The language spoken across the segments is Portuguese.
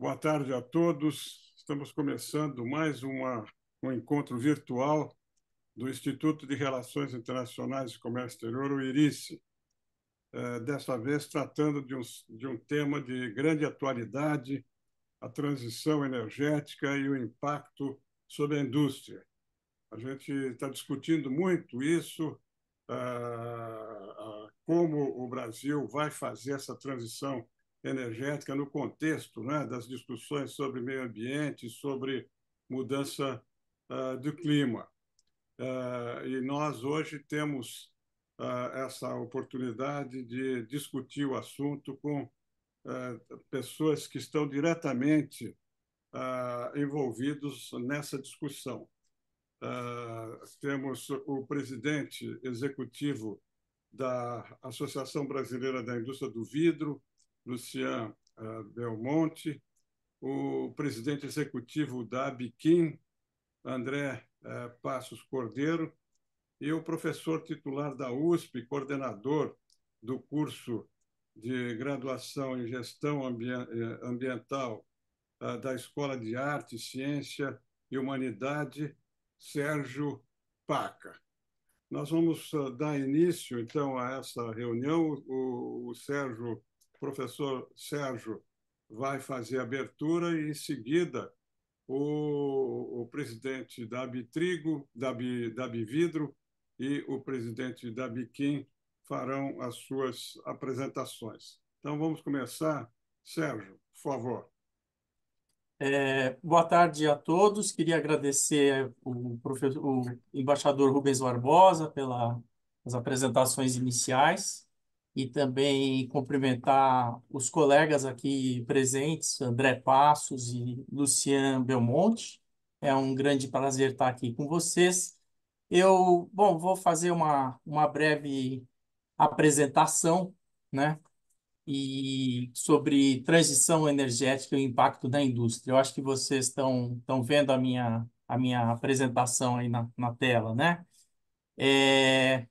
Boa tarde a todos. Estamos começando mais uma, um encontro virtual do Instituto de Relações Internacionais e Comércio Exterior, o IRICE. É, dessa vez, tratando de um, de um tema de grande atualidade, a transição energética e o impacto sobre a indústria. A gente está discutindo muito isso, ah, ah, como o Brasil vai fazer essa transição energética no contexto né, das discussões sobre meio ambiente, sobre mudança uh, do clima. Uh, e nós hoje temos uh, essa oportunidade de discutir o assunto com pessoas que estão diretamente envolvidos nessa discussão. temos o presidente executivo da Associação Brasileira da Indústria do Vidro, Lucian eh, Belmonte, o presidente executivo da Abiquim, André eh, Passos Cordeiro, e o professor titular da USP, coordenador do curso de graduação em gestão eh, ambiental da Escola de Arte, Ciência e Humanidade, Sérgio Paca. Nós vamos dar início, então, a essa reunião. O, o Sérgio o professor Sérgio vai fazer a abertura e, em seguida, o, o presidente da Bitrigo, da, Bi, da Bividro e o presidente da Biquim farão as suas apresentações. Então, vamos começar. Sérgio, por favor. É, boa tarde a todos. Queria agradecer o, o embaixador Rubens Barbosa pelas apresentações iniciais e também cumprimentar os colegas aqui presentes, André Passos e Lucian Belmonte. É um grande prazer estar aqui com vocês. Eu, bom, vou fazer uma, uma breve apresentação, né? E sobre transição energética e o impacto da indústria. Eu acho que vocês estão estão vendo a minha a minha apresentação aí na, na tela, né? É,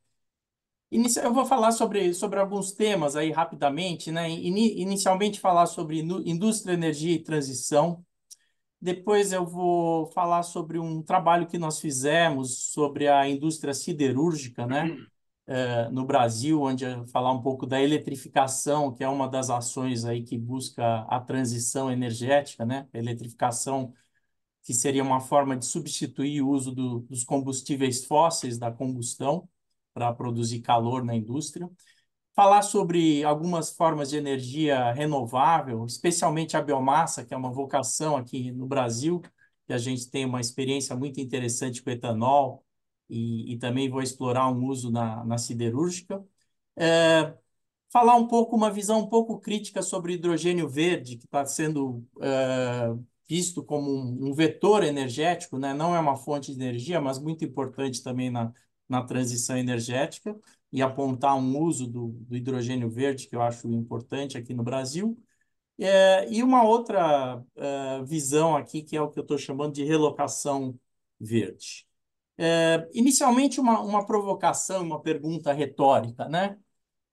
Inici eu vou falar sobre, sobre alguns temas aí rapidamente, né? inicialmente falar sobre indústria, energia e transição. Depois eu vou falar sobre um trabalho que nós fizemos sobre a indústria siderúrgica, né? Uhum. É, no Brasil, onde eu vou falar um pouco da eletrificação, que é uma das ações aí que busca a transição energética, né? A eletrificação que seria uma forma de substituir o uso do, dos combustíveis fósseis da combustão para produzir calor na indústria. Falar sobre algumas formas de energia renovável, especialmente a biomassa, que é uma vocação aqui no Brasil, que a gente tem uma experiência muito interessante com etanol, e, e também vou explorar um uso na, na siderúrgica. É, falar um pouco, uma visão um pouco crítica sobre hidrogênio verde, que está sendo é, visto como um, um, vetor energético, né? não é uma fonte de energia, mas muito importante também na, na transição energética e apontar um uso do, do hidrogênio verde que eu acho importante aqui no Brasil. É, e uma outra é, visão aqui, que é o que eu estou chamando de relocação verde. É, inicialmente, uma, uma provocação, uma pergunta retórica, né?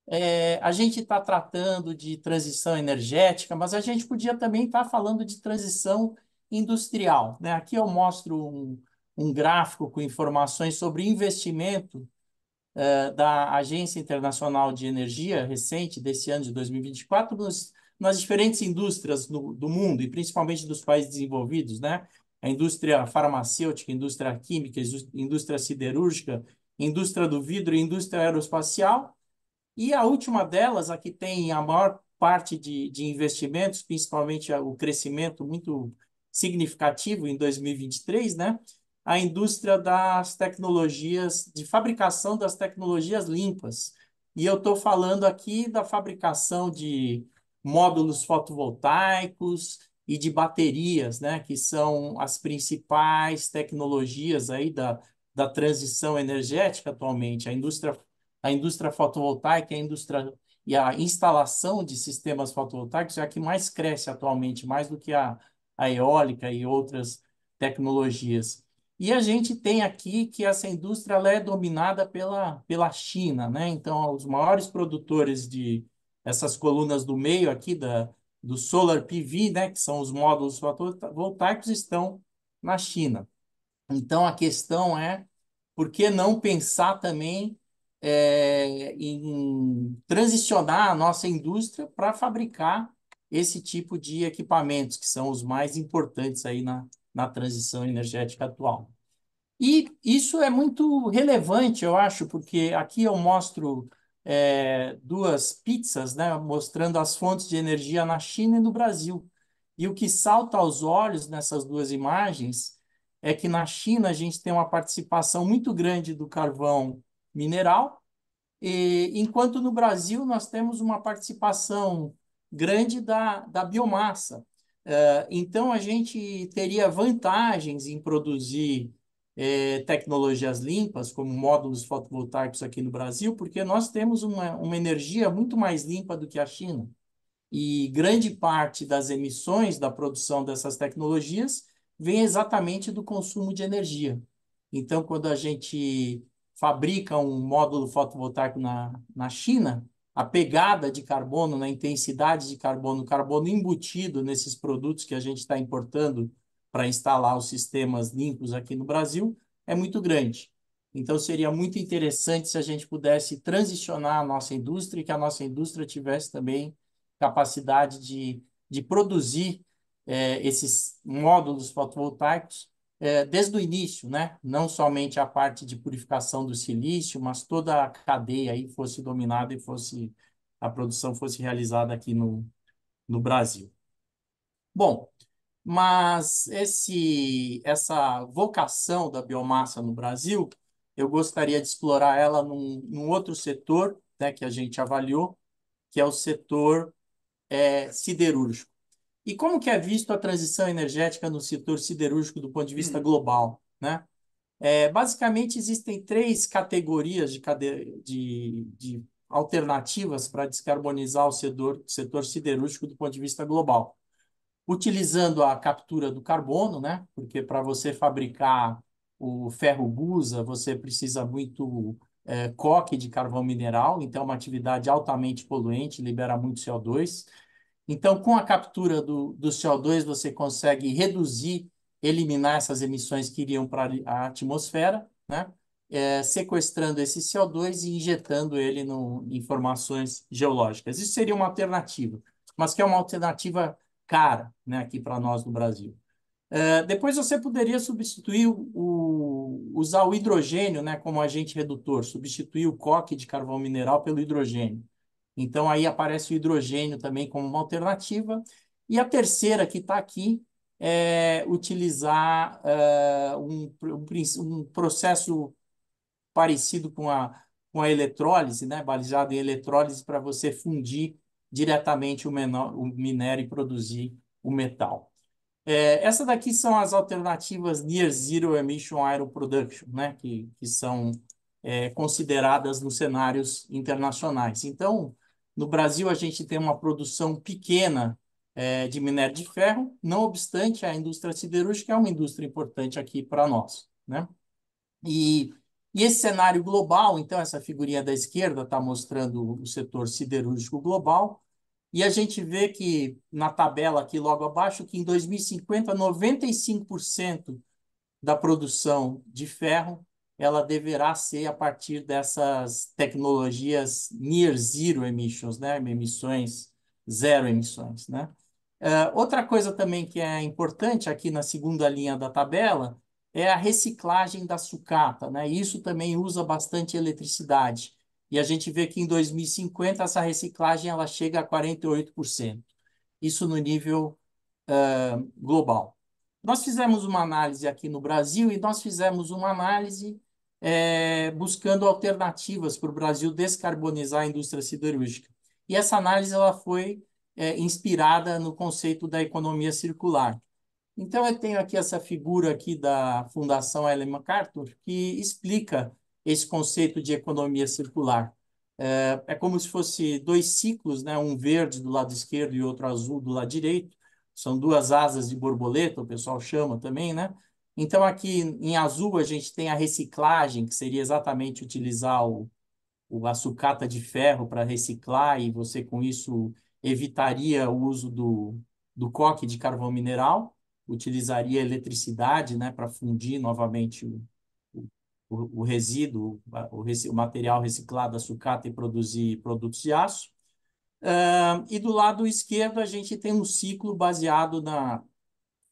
É, a gente está tratando de transição energética, mas a gente podia também estar tá falando de transição industrial. Né? Aqui eu mostro um, um gráfico com informações sobre investimento eh, da Agência Internacional de Energia, recente, desse ano de 2024, nos, nas diferentes indústrias do, do, mundo, e principalmente dos países desenvolvidos, né? A indústria farmacêutica, indústria química, indústria siderúrgica, indústria do vidro, indústria aeroespacial, e a última delas, a que tem a maior parte de, de investimentos, principalmente o crescimento muito significativo em 2023, né? a indústria das tecnologias, de fabricação das tecnologias limpas. E eu estou falando aqui da fabricação de módulos fotovoltaicos e de baterias, né, que são as principais tecnologias aí da, da transição energética atualmente. A indústria, a indústria fotovoltaica, a indústria e a instalação de sistemas fotovoltaicos é a que mais cresce atualmente, mais do que a, a eólica e outras tecnologias. E a gente tem aqui que essa indústria é dominada pela, pela China, né? Então, os maiores produtores de essas colunas do meio aqui da, do Solar PV, né, que são os módulos fotovoltaicos, estão na China. Então, a questão é por que não pensar também é, em transicionar a nossa indústria para fabricar esse tipo de equipamentos, que são os mais importantes aí na, na transição energética atual. E isso é muito relevante, eu acho, porque aqui eu mostro é, duas pizzas, né, mostrando as fontes de energia na China e no Brasil. E o que salta aos olhos nessas duas imagens é que na China a gente tem uma participação muito grande do carvão mineral, e, enquanto no Brasil nós temos uma participação grande da, da biomassa. Eh, então, a gente teria vantagens em produzir eh, tecnologias limpas, como módulos fotovoltaicos aqui no Brasil, porque nós temos uma, uma energia muito mais limpa do que a China. E grande parte das emissões da produção dessas tecnologias vem exatamente do consumo de energia. Então, quando a gente fabrica um módulo fotovoltaico na, na China, a pegada de carbono, na né, intensidade de carbono, carbono embutido nesses produtos que a gente está importando para instalar os sistemas limpos aqui no Brasil, é muito grande. Então, seria muito interessante se a gente pudesse transicionar a nossa indústria e que a nossa indústria tivesse também capacidade de, de produzir é, esses módulos fotovoltaicos é, desde o início, né? não somente a parte de purificação do silício, mas toda a cadeia aí fosse dominada e fosse a produção fosse realizada aqui no, no Brasil. Bom, mas esse, essa vocação da biomassa no Brasil, eu gostaria de explorar ela num, num outro setor né, que a gente avaliou, que é o setor é, siderúrgico. E como que é visto a transição energética no setor siderúrgico do ponto de vista hum. global? Né? É, basicamente, existem três categorias de, de, de alternativas para descarbonizar o setor, setor siderúrgico do ponto de vista global. Utilizando a captura do carbono, né? porque para você fabricar o ferro busa, você precisa muito é, coque de carvão mineral, então é uma atividade altamente poluente, libera muito CO2. Então, com a captura do, do CO2, você consegue reduzir, eliminar essas emissões que iriam para a atmosfera, né? É, sequestrando esse CO2 e injetando ele no, em formações geológicas. Isso seria uma alternativa, mas que é uma alternativa cara né, aqui para nós no Brasil. É, depois você poderia substituir, o, usar o hidrogênio né, como agente redutor, substituir o coque de carvão mineral pelo hidrogênio. Então, aí aparece o hidrogênio também como uma alternativa. E a terceira que está aqui é utilizar uh, um, um, um, processo parecido com a, com a eletrólise, né? baseado em eletrólise, para você fundir diretamente o, menor, o minério e produzir o metal. É, essa daqui são as alternativas Near Zero Emission Iron Production, né? que, que são é, consideradas nos cenários internacionais. Então, no Brasil, a gente tem uma produção pequena é, de minério de ferro, não obstante, a indústria siderúrgica é uma indústria importante aqui para nós. Né? E, e, esse cenário global, então, essa figurinha da esquerda está mostrando o setor siderúrgico global, e a gente vê que na tabela aqui logo abaixo, que em 2050, 95% da produção de ferro ela deverá ser a partir dessas tecnologias near zero emissions, né? emissões zero emissões. Né? Uh, outra coisa também que é importante aqui na segunda linha da tabela é a reciclagem da sucata. Né? Isso também usa bastante eletricidade. E a gente vê que em 2050 essa reciclagem ela chega a 48%. Isso no nível uh, global. Nós fizemos uma análise aqui no Brasil e nós fizemos uma análise é, buscando alternativas para o Brasil descarbonizar a indústria siderúrgica. E essa análise ela foi é, inspirada no conceito da economia circular. Então, eu tenho aqui essa figura aqui da Fundação Ellen MacArthur, que explica esse conceito de economia circular. É, é, como se fosse dois ciclos, né? um verde do lado esquerdo e outro azul do lado direito. São duas asas de borboleta, o pessoal chama também, né? Então, aqui em azul, a gente tem a reciclagem, que seria exatamente utilizar o, o a sucata de ferro para reciclar, e você, com isso, evitaria o uso do, do coque de carvão mineral, utilizaria eletricidade né, para fundir novamente o, o, o resíduo, o, o, material reciclado, da sucata, e produzir produtos de aço. Uh, e do lado esquerdo, a gente tem um ciclo baseado na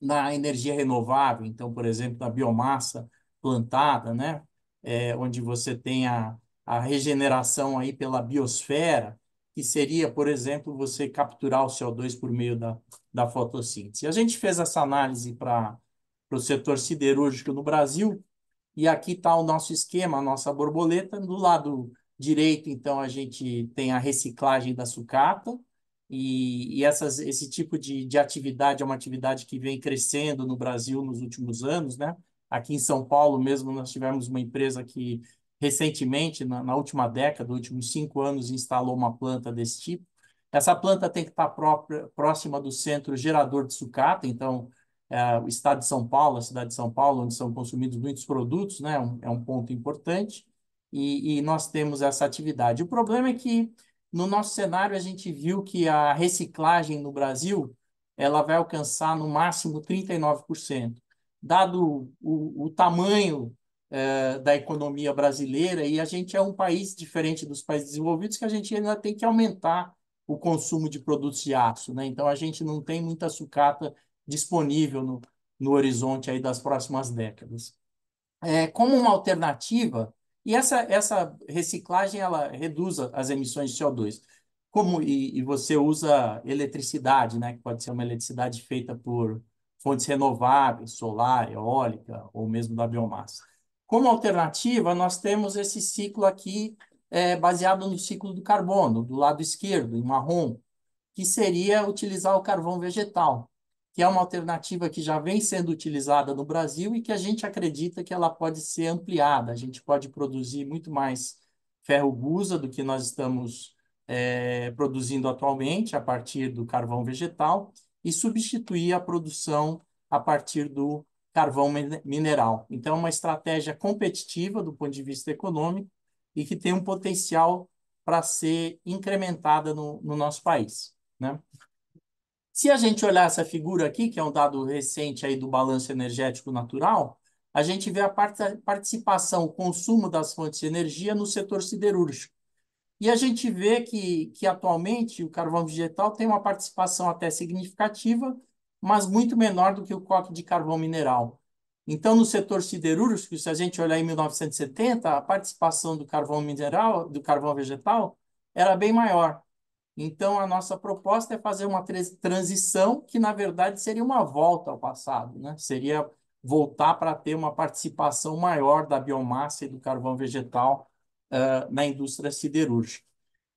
na energia renovável, então, por exemplo, na biomassa plantada, né? É, onde você tem a, a regeneração aí pela biosfera, que seria, por exemplo, você capturar o CO2 por meio da, da fotossíntese. A gente fez essa análise para o setor siderúrgico no Brasil, e aqui está o nosso esquema, a nossa borboleta. Do lado direito, então, a gente tem a reciclagem da sucata, e, e essas, esse tipo de, de atividade é uma atividade que vem crescendo no Brasil nos últimos anos, né? Aqui em São Paulo mesmo nós tivemos uma empresa que recentemente, na, na última década, nos últimos cinco anos, instalou uma planta desse tipo. Essa planta tem que estar própria, próxima do centro gerador de sucata, então é, o estado de São Paulo, a cidade de São Paulo, onde são consumidos muitos produtos, né, é um, é um ponto importante, e, e, nós temos essa atividade. O problema é que no nosso cenário, a gente viu que a reciclagem no Brasil ela vai alcançar no máximo 39%. Dado o, o tamanho eh, da economia brasileira, e a gente é um país diferente dos países desenvolvidos, que a gente ainda tem que aumentar o consumo de produtos de aço. Né? Então, a gente não tem muita sucata disponível no, no horizonte aí das próximas décadas. É, como uma alternativa, e essa, essa reciclagem ela reduz as emissões de CO2. Como e, e você usa eletricidade, né, que pode ser uma eletricidade feita por fontes renováveis, solar, eólica ou mesmo da biomassa. Como alternativa, nós temos esse ciclo aqui é, baseado no ciclo do carbono, do lado esquerdo, em marrom, que seria utilizar o carvão vegetal que é uma alternativa que já vem sendo utilizada no Brasil e que a gente acredita que ela pode ser ampliada. A gente pode produzir muito mais ferro gusa do que nós estamos é, produzindo atualmente a partir do carvão vegetal e substituir a produção a partir do carvão mineral. Então, é uma estratégia competitiva do ponto de vista econômico e que tem um potencial para ser incrementada no, no nosso país. Né? Se a gente olhar essa figura aqui, que é um dado recente aí do balanço energético natural, a gente vê a participação, o consumo das fontes de energia no setor siderúrgico. E a gente vê que, que atualmente o carvão vegetal tem uma participação até significativa, mas muito menor do que o coque de carvão mineral. Então, no setor siderúrgico, se a gente olhar em 1970, a participação do carvão mineral, do carvão vegetal, era bem maior. Então, a nossa proposta é fazer uma transição que, na verdade, seria uma volta ao passado, né? seria voltar para ter uma participação maior da biomassa e do carvão vegetal uh, na indústria siderúrgica.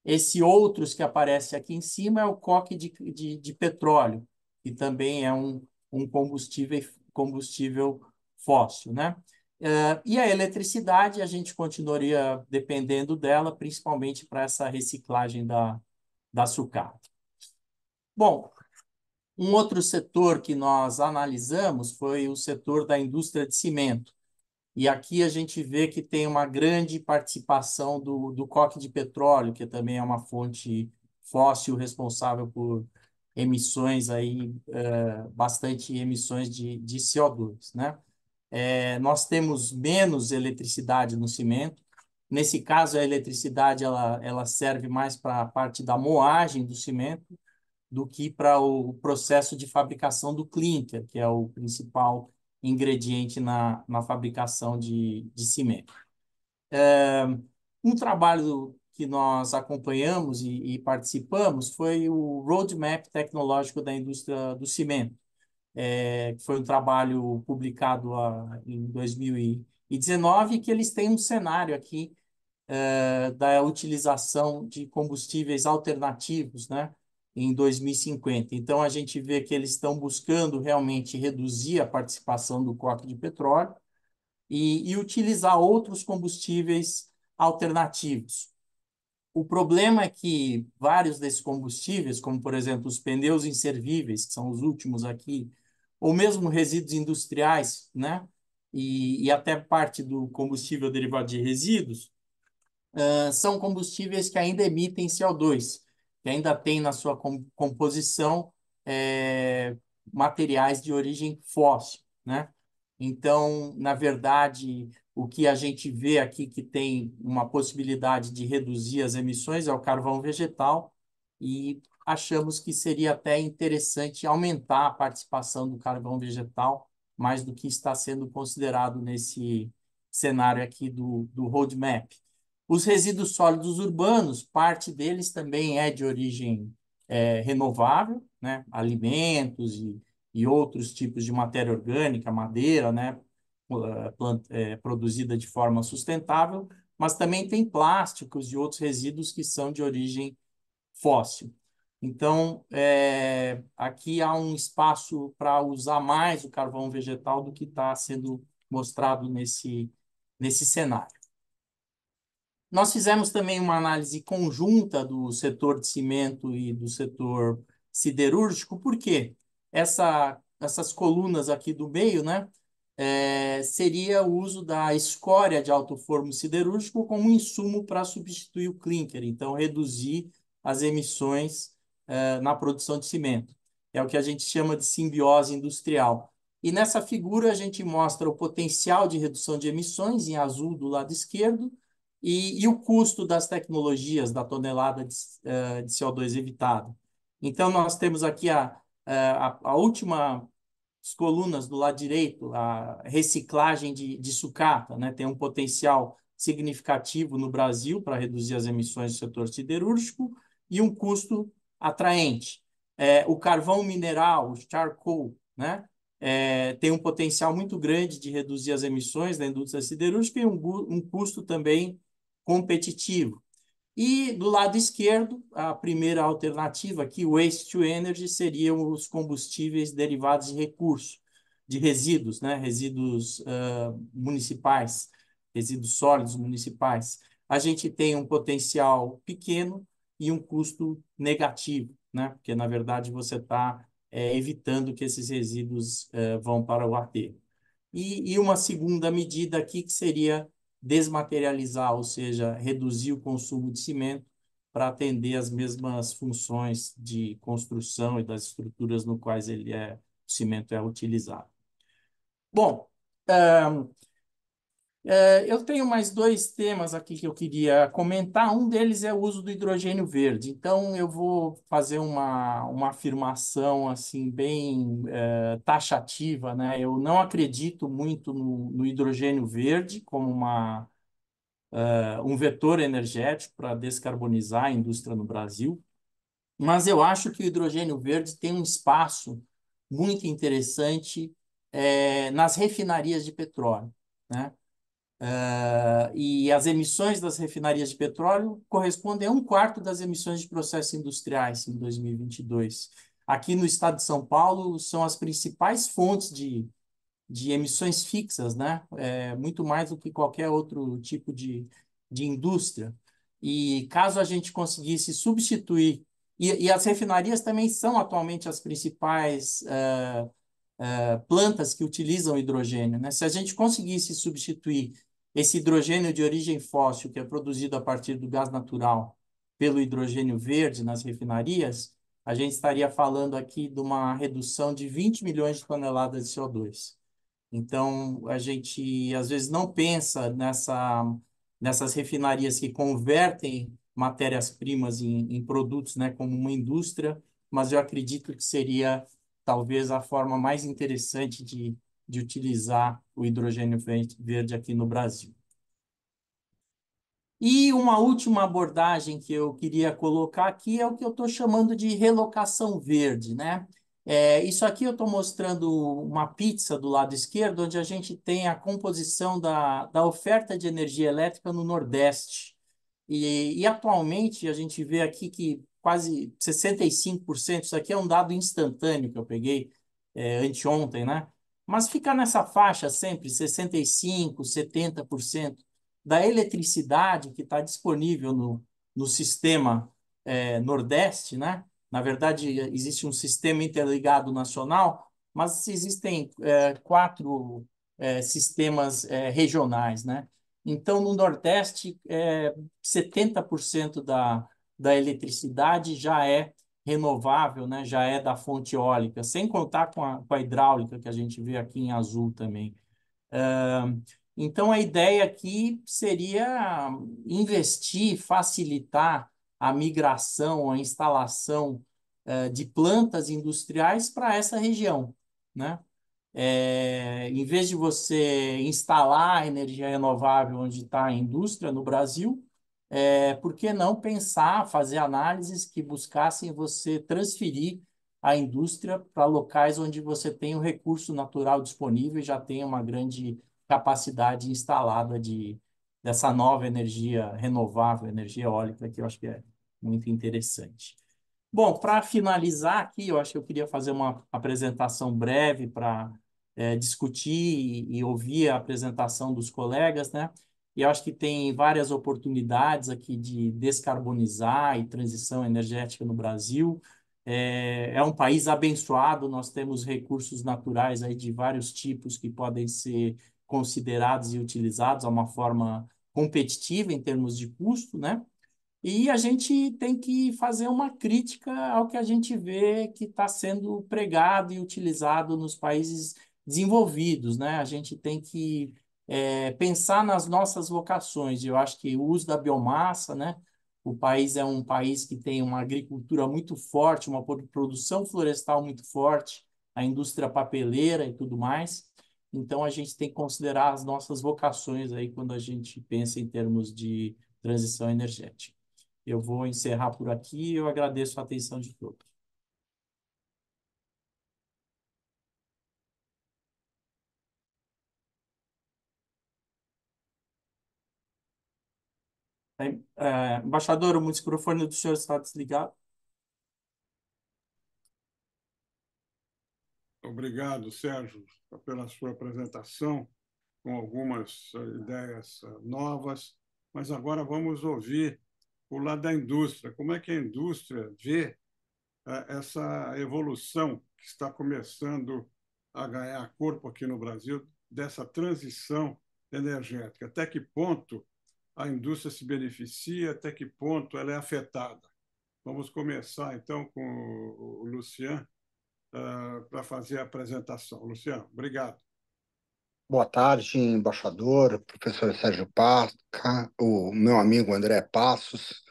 Esse outros que aparece aqui em cima é o coque de, de, de petróleo, que também é um, um combustível, combustível fóssil. Né? Uh, e a eletricidade, a gente continuaria dependendo dela, principalmente para essa reciclagem da, da sucata. Bom, um outro setor que nós analisamos foi o setor da indústria de cimento. E aqui a gente vê que tem uma grande participação do, do coque de petróleo, que também é uma fonte fóssil responsável por emissões aí, é, bastante emissões de, de CO2, né? É, nós temos menos eletricidade no cimento, Nesse caso, a eletricidade ela, ela serve mais para a parte da moagem do cimento do que para o processo de fabricação do clinker, que é o principal ingrediente na, na fabricação de, de cimento. É, um trabalho que nós acompanhamos e, e, participamos foi o Roadmap Tecnológico da Indústria do Cimento, é, que foi um trabalho publicado a, ah, em 2000 e 19, que eles têm um cenário aqui eh, da utilização de combustíveis alternativos né, em 2050. Então, a gente vê que eles estão buscando realmente reduzir a participação do coque de petróleo e, e utilizar outros combustíveis alternativos. O problema é que vários desses combustíveis, como por exemplo os pneus inservíveis, que são os últimos aqui, ou mesmo resíduos industriais, né, e, e até parte do combustível derivado de resíduos, uh, são combustíveis que ainda emitem CO2, que ainda tem na sua com, composição é, materiais de origem fóssil, né? Então, na verdade, o que a gente vê aqui que tem uma possibilidade de reduzir as emissões é o carvão vegetal e achamos que seria até interessante aumentar a participação do carvão vegetal mais do que está sendo considerado nesse cenário aqui do, do roadmap. Os resíduos sólidos urbanos, parte deles também é de origem é, renovável, né? alimentos e, e outros tipos de matéria orgânica, madeira, né? Plant, é, produzida de forma sustentável, mas também tem plásticos e outros resíduos que são de origem fóssil. Então, é, aqui há um espaço para usar mais o carvão vegetal do que está sendo mostrado nesse, nesse cenário. Nós fizemos também uma análise conjunta do setor de cimento e do setor siderúrgico, porque essa, essas colunas aqui do meio, né, é, seria o uso da escória de alto forno siderúrgico como insumo para substituir o clinker, então reduzir as emissões eh, na produção de cimento. É o que a gente chama de simbiose industrial. E nessa figura a gente mostra o potencial de redução de emissões, em azul do lado esquerdo, e, e o custo das tecnologias da tonelada de, eh, de CO2 evitada. Então, nós temos aqui a, eh, a, a última as colunas do lado direito, a reciclagem de, de sucata, né, tem um potencial significativo no Brasil para reduzir as emissões do setor siderúrgico e um custo atraente. É, o carvão mineral, o charcoal, né? É, tem um potencial muito grande de reduzir as emissões da indústria siderúrgica e um, um custo também competitivo. E do lado esquerdo, a primeira alternativa aqui, waste to energy, seriam os combustíveis derivados de recursos, de resíduos, né? resíduos uh, municipais, resíduos sólidos municipais. A gente tem um potencial pequeno, e um custo negativo, né? Porque, na verdade, você está é, evitando que esses resíduos é, vão para o aterro. E, e uma segunda medida aqui que seria desmaterializar, ou seja, reduzir o consumo de cimento para atender as mesmas funções de construção e das estruturas no quais ele é, o cimento é utilizado. Bom, é, eu tenho mais dois temas aqui que eu queria comentar. Um deles é o uso do hidrogênio verde. Então, eu vou fazer uma, uma afirmação assim bem é, taxativa, né? Eu não acredito muito no, no hidrogênio verde como uma, Uh, um vetor energético para descarbonizar a indústria no Brasil, mas eu acho que o hidrogênio verde tem um espaço muito interessante é, nas refinarias de petróleo. Né? Uh, e as emissões das refinarias de petróleo correspondem a um quarto das emissões de processos industriais em 2022. Aqui no estado de São Paulo, são as principais fontes de, de emissões fixas, né? É, muito mais do que qualquer outro tipo de, de indústria. E caso a gente conseguisse substituir, e, e as refinarias também são atualmente as principais. Uh, Uh, plantas que utilizam hidrogênio. Né? Se a gente conseguisse substituir esse hidrogênio de origem fóssil, que é produzido a partir do gás natural pelo hidrogênio verde nas refinarias, a gente estaria falando aqui de uma redução de 20 milhões de toneladas de CO2. Então, a gente às vezes não pensa nessa, nessas refinarias que convertem matérias-primas em, em produtos, né, como uma indústria, mas eu acredito que seria talvez a forma mais interessante de de utilizar o hidrogênio verde aqui no Brasil. E uma última abordagem que eu queria colocar aqui é o que eu estou chamando de relocação verde, né? É, isso aqui eu estou mostrando uma pizza do lado esquerdo, onde a gente tem a composição da, da oferta de energia elétrica no Nordeste. E, e atualmente a gente vê aqui que quase 65%, isso aqui é um dado instantâneo que eu peguei é, anteontem, né? Mas ficar nessa faixa sempre, 65%, 70% da eletricidade que está disponível no, no sistema é, Nordeste, né? Na verdade, existe um sistema interligado nacional, mas existem é, quatro é, sistemas é, regionais, né? Então, no Nordeste, 70% é, da, da eletricidade já é renovável né, já é da fonte eólica, sem contar com a, com a hidráulica que a gente vê aqui em azul também. Uh, então, a ideia aqui seria investir, facilitar a migração, a instalação uh, de plantas industriais para essa região. Né? É, em vez de você instalar energia renovável onde está a indústria no Brasil, é, por que não pensar, fazer análises que buscassem você transferir a indústria para locais onde você tem o recurso natural disponível e já tem uma grande capacidade instalada de, dessa nova energia renovável, energia eólica, que eu acho que é muito interessante. Bom, para finalizar aqui, eu acho que eu queria fazer uma apresentação breve para é, discutir e, e, ouvir a apresentação dos colegas, né? e acho que tem várias oportunidades aqui de descarbonizar e transição energética no Brasil. É, é um país abençoado, nós temos recursos naturais aí de vários tipos que podem ser considerados e utilizados a é uma forma competitiva em termos de custo, né? E a gente tem que fazer uma crítica ao que a gente vê que está sendo pregado e utilizado nos países desenvolvidos, né? A gente tem que é, pensar nas nossas vocações. Eu acho que o uso da biomassa, né? O país é um país que tem uma agricultura muito forte, uma produção florestal muito forte, a indústria papeleira e tudo mais. Então a gente tem que considerar as nossas vocações aí quando a gente pensa em termos de transição energética. Eu vou encerrar por aqui. Eu agradeço a atenção de todos. É, embaixador, o microfone do senhor está desligado. Obrigado, Sérgio, pela sua apresentação, com algumas é, ideias é, novas. Mas agora vamos ouvir o lado da indústria. Como é que a indústria vê essa evolução que está começando a ganhar corpo aqui no Brasil, dessa transição energética? Até que ponto a indústria se beneficia, até que ponto ela é afetada. Vamos começar, então, com o Luciano uh, ah, para fazer a apresentação. Luciano, obrigado. Boa tarde, embaixador, professor Sérgio Pasca, o meu amigo André Passos.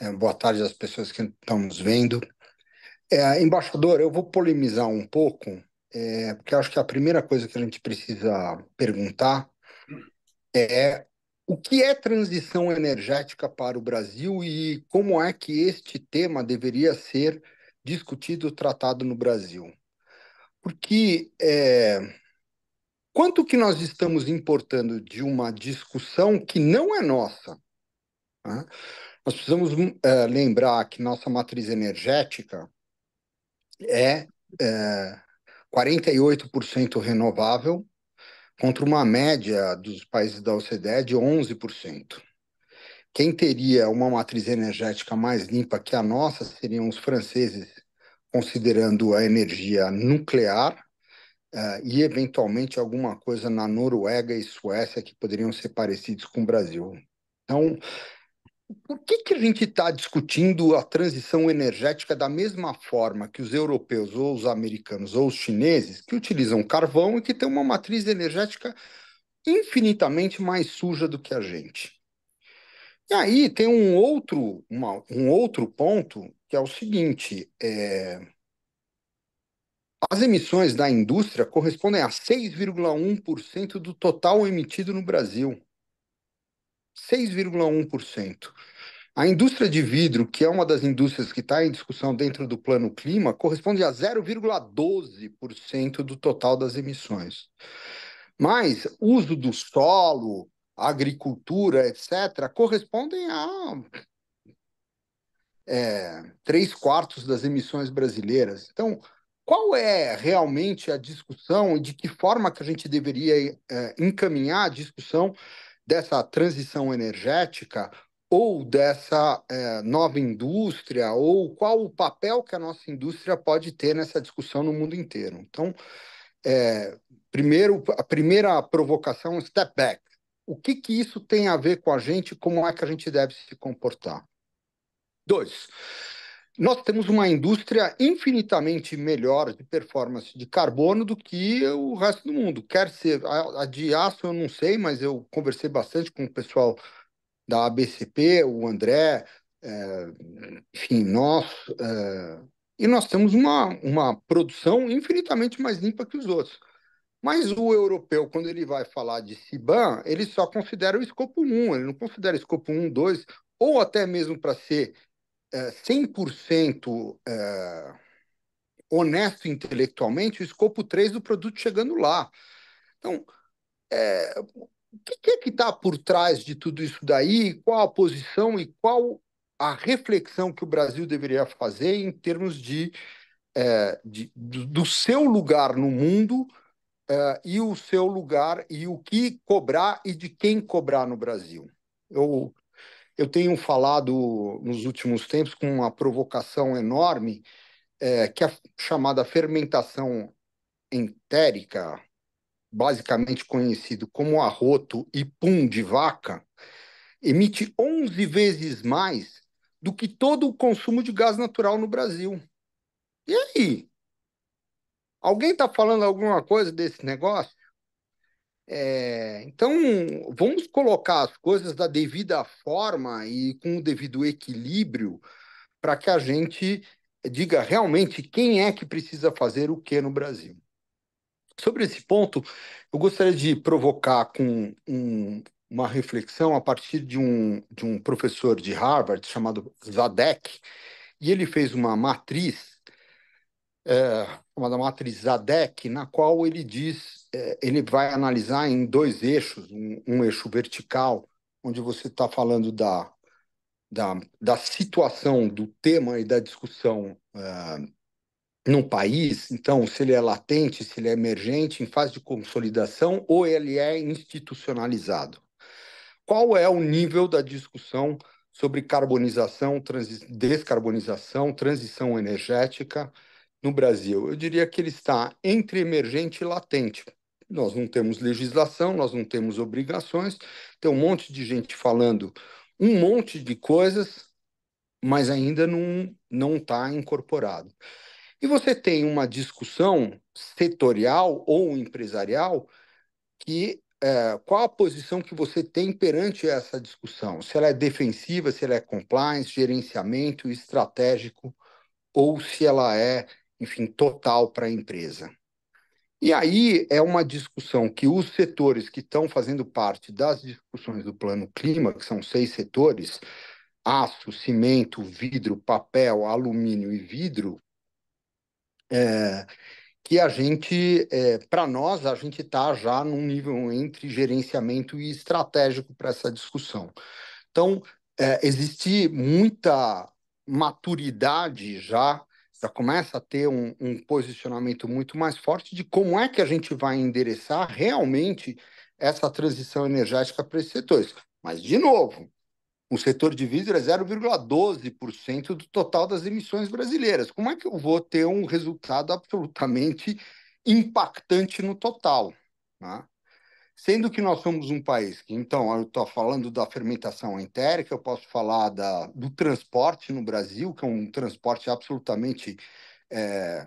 É, boa tarde às pessoas que estão nos vendo. É, embaixador, eu vou polemizar um pouco, é, porque acho que a primeira coisa que a gente precisa perguntar é o que é transição energética para o Brasil e como é que este tema deveria ser discutido, tratado no Brasil? Porque é, quanto que nós estamos importando de uma discussão que não é nossa? Né? Nós precisamos é, lembrar que nossa matriz energética é, é 48% renovável, contra uma média dos países da OCDE de 11%. Quem teria uma matriz energética mais limpa que a nossa seriam os franceses, considerando a energia nuclear uh, e, eventualmente, alguma coisa na Noruega e Suécia que poderiam ser parecidos com o Brasil. Então, por que, que a gente está discutindo a transição energética da mesma forma que os europeus, ou os americanos, ou os chineses, que utilizam carvão e que têm uma matriz energética infinitamente mais suja do que a gente? E aí tem um outro, uma, um outro ponto que é o seguinte: é... as emissões da indústria correspondem a 6,1% do total emitido no Brasil. 6,1%. A indústria de vidro, que é uma das indústrias que está em discussão dentro do plano clima, corresponde a 0,12% do total das emissões. Mas uso do solo, agricultura, etc., correspondem a é, três quartos das emissões brasileiras. Então, qual é realmente a discussão e de que forma que a gente deveria é, encaminhar a discussão dessa transição energética ou dessa é, nova indústria, ou qual o papel que a nossa indústria pode ter nessa discussão no mundo inteiro. Então, é, primeiro, a primeira provocação, step back. O que, que isso tem a ver com a gente? Como é que a gente deve se comportar? Dois, nós temos uma indústria infinitamente melhor de performance de carbono do que o resto do mundo. Quer ser a, de aço, eu não sei, mas eu conversei bastante com o pessoal da ABCP, o André, é, enfim, nós. É, e nós temos uma, uma produção infinitamente mais limpa que os outros. Mas o europeu, quando ele vai falar de CIBAN ele só considera o escopo 1, ele não considera escopo 1, 2, ou até mesmo para ser 100% é, é, honesto intelectualmente, o escopo 3 do produto chegando lá. Então, é, o que é que está por trás de tudo isso daí? Qual a posição e qual a reflexão que o Brasil deveria fazer em termos de, é, de do seu lugar no mundo é, e o seu lugar e o que cobrar e de quem cobrar no Brasil? Eu eu tenho falado nos últimos tempos com uma provocação enorme é, que a é chamada fermentação entérica, basicamente conhecido como arroto e pum de vaca, emite 11 vezes mais do que todo o consumo de gás natural no Brasil. E aí? Alguém está falando alguma coisa desse negócio? É, então, vamos colocar as coisas da devida forma e com o devido equilíbrio para que a gente diga realmente quem é que precisa fazer o que no Brasil. Sobre esse ponto, eu gostaria de provocar com um, uma reflexão a partir de um, de um professor de Harvard chamado Zadek, e ele fez uma matriz é, chamada matriz Zadek, na qual ele diz, é, ele vai analisar em dois eixos, um, um eixo vertical, onde você está falando da, da, da situação, do tema e da discussão é, país, então, se ele é latente, se ele é emergente, em fase de consolidação, ou ele é institucionalizado. Qual é o nível da discussão sobre carbonização, transi descarbonização, transição energética, no Brasil? Eu diria que ele está entre emergente e latente. Nós não temos legislação, nós não temos obrigações, tem um monte de gente falando um monte de coisas, mas ainda não está incorporado. E você tem uma discussão setorial ou empresarial que é, qual a posição que você tem perante essa discussão? Se ela é defensiva, se ela é compliance, gerenciamento, estratégico, ou se ela é enfim, total para a empresa. E aí é uma discussão que os setores que estão fazendo parte das discussões do Plano Clima, que são seis setores, aço, cimento, vidro, papel, alumínio e vidro, é, que a gente, é, para nós, a gente está já num nível entre gerenciamento e estratégico para essa discussão. Então, é, existe muita maturidade já já começa a ter um, um, posicionamento muito mais forte de como é que a gente vai endereçar realmente essa transição energética para esses setores. Mas, de novo, o setor de vidro é 0,12% do total das emissões brasileiras. Como é que eu vou ter um resultado absolutamente impactante no total? Né? Sendo que nós somos um país que, então, eu estou falando da fermentação entérica, eu posso falar da, do transporte no Brasil, que é um transporte absolutamente é,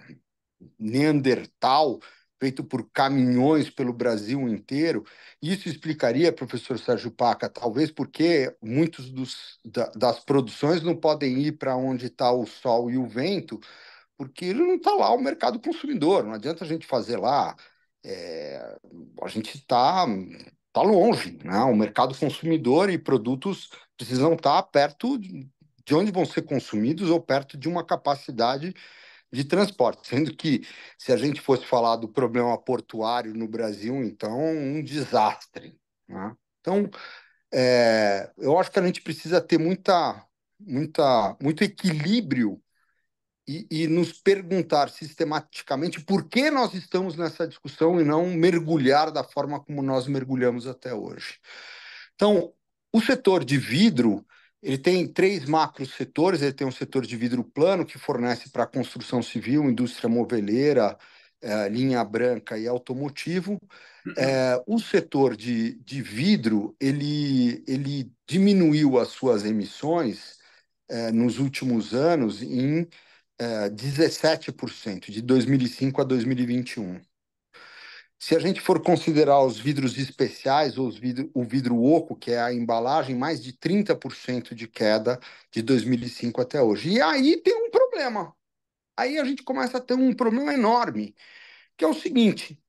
neandertal, feito por caminhões pelo Brasil inteiro. Isso explicaria, professor Sérgio Paca, talvez porque muitos dos, da, das produções não podem ir para onde está o sol e o vento, porque não está lá o mercado consumidor. Não adianta a gente fazer lá é, a gente está tá longe, né? O mercado consumidor e produtos precisam estar tá perto de onde vão ser consumidos ou perto de uma capacidade de transporte, sendo que se a gente fosse falar do problema portuário no Brasil, então um desastre. Né? Então, é, eu acho que a gente precisa ter muita, muita, muito equilíbrio e, e, nos perguntar sistematicamente por que nós estamos nessa discussão e não mergulhar da forma como nós mergulhamos até hoje. Então, o setor de vidro ele tem três macros setores. Ele tem um setor de vidro plano que fornece para construção civil, indústria moveleira, é, linha branca e automotivo. Uhum. É, o setor de, de vidro ele, ele diminuiu as suas emissões é, nos últimos anos em 17% é, de 2005 a 2021. Se a gente for considerar os vidros especiais ou vidro, o vidro oco, que é a embalagem, mais de 30% de queda de 2005 até hoje. E aí tem um problema. Aí a gente começa a ter um problema enorme, que é o seguinte: